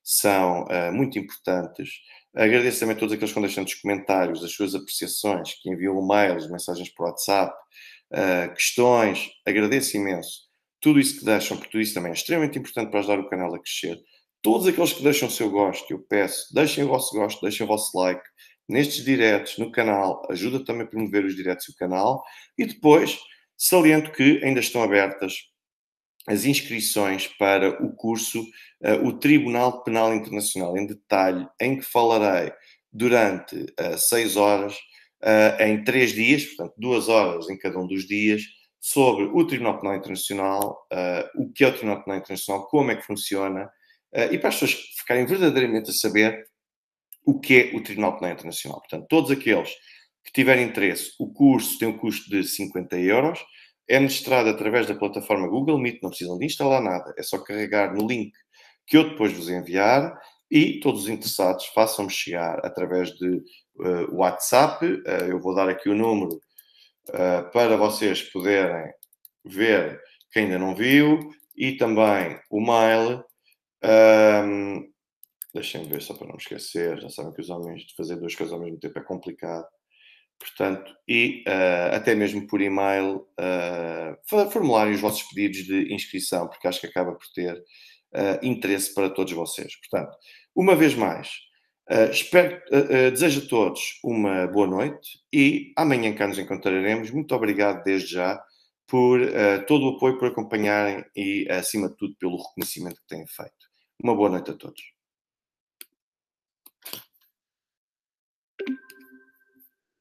são uh, muito importantes. Agradeço também a todos aqueles que estão deixando os comentários, as suas apreciações, que enviam mails, mensagens por WhatsApp, uh, questões. Agradeço imenso tudo isso que deixam, porque tudo isso também é extremamente importante para ajudar o canal a crescer todos aqueles que deixam o seu gosto, eu peço, deixem o vosso gosto, deixem o vosso like nestes diretos no canal, ajuda também a promover os diretos o canal e depois saliento que ainda estão abertas as inscrições para o curso uh, O Tribunal Penal Internacional em detalhe, em que falarei durante uh, seis horas, uh, em três dias, portanto, duas horas em cada um dos dias, sobre o Tribunal Penal Internacional, o que é o Tribunal Penal Internacional, como é que funciona, eh, e para as pessoas ficarem verdadeiramente a saber o que é o Tribunal Penal Internacional. Portanto, todos aqueles que tiverem interesse, o curso tem um custo de 50 euros, é administrado através da plataforma Google Meet, não precisam de instalar nada, é só carregar no link que eu depois vos enviar e todos os interessados façam-me chegar através de uh, WhatsApp. Uh, eu vou dar aqui o número uh, para vocês poderem ver quem ainda não viu e também o mail um, Deixem-me ver só para não esquecer. Já sabem que os homens, de fazer duas coisas ao mesmo tempo é complicado. Portanto, e uh, até mesmo por e-mail, uh, formularem os vossos pedidos de inscrição, porque acho que acaba por ter uh, interesse para todos vocês. Portanto, uma vez mais, espero, desejo a todos uma boa noite e amanhã cá nos encontraremos. Muito obrigado desde já por todo o apoio, por acompanharem e, acima de tudo, pelo reconhecimento que têm feito. Uma boa noite a todos.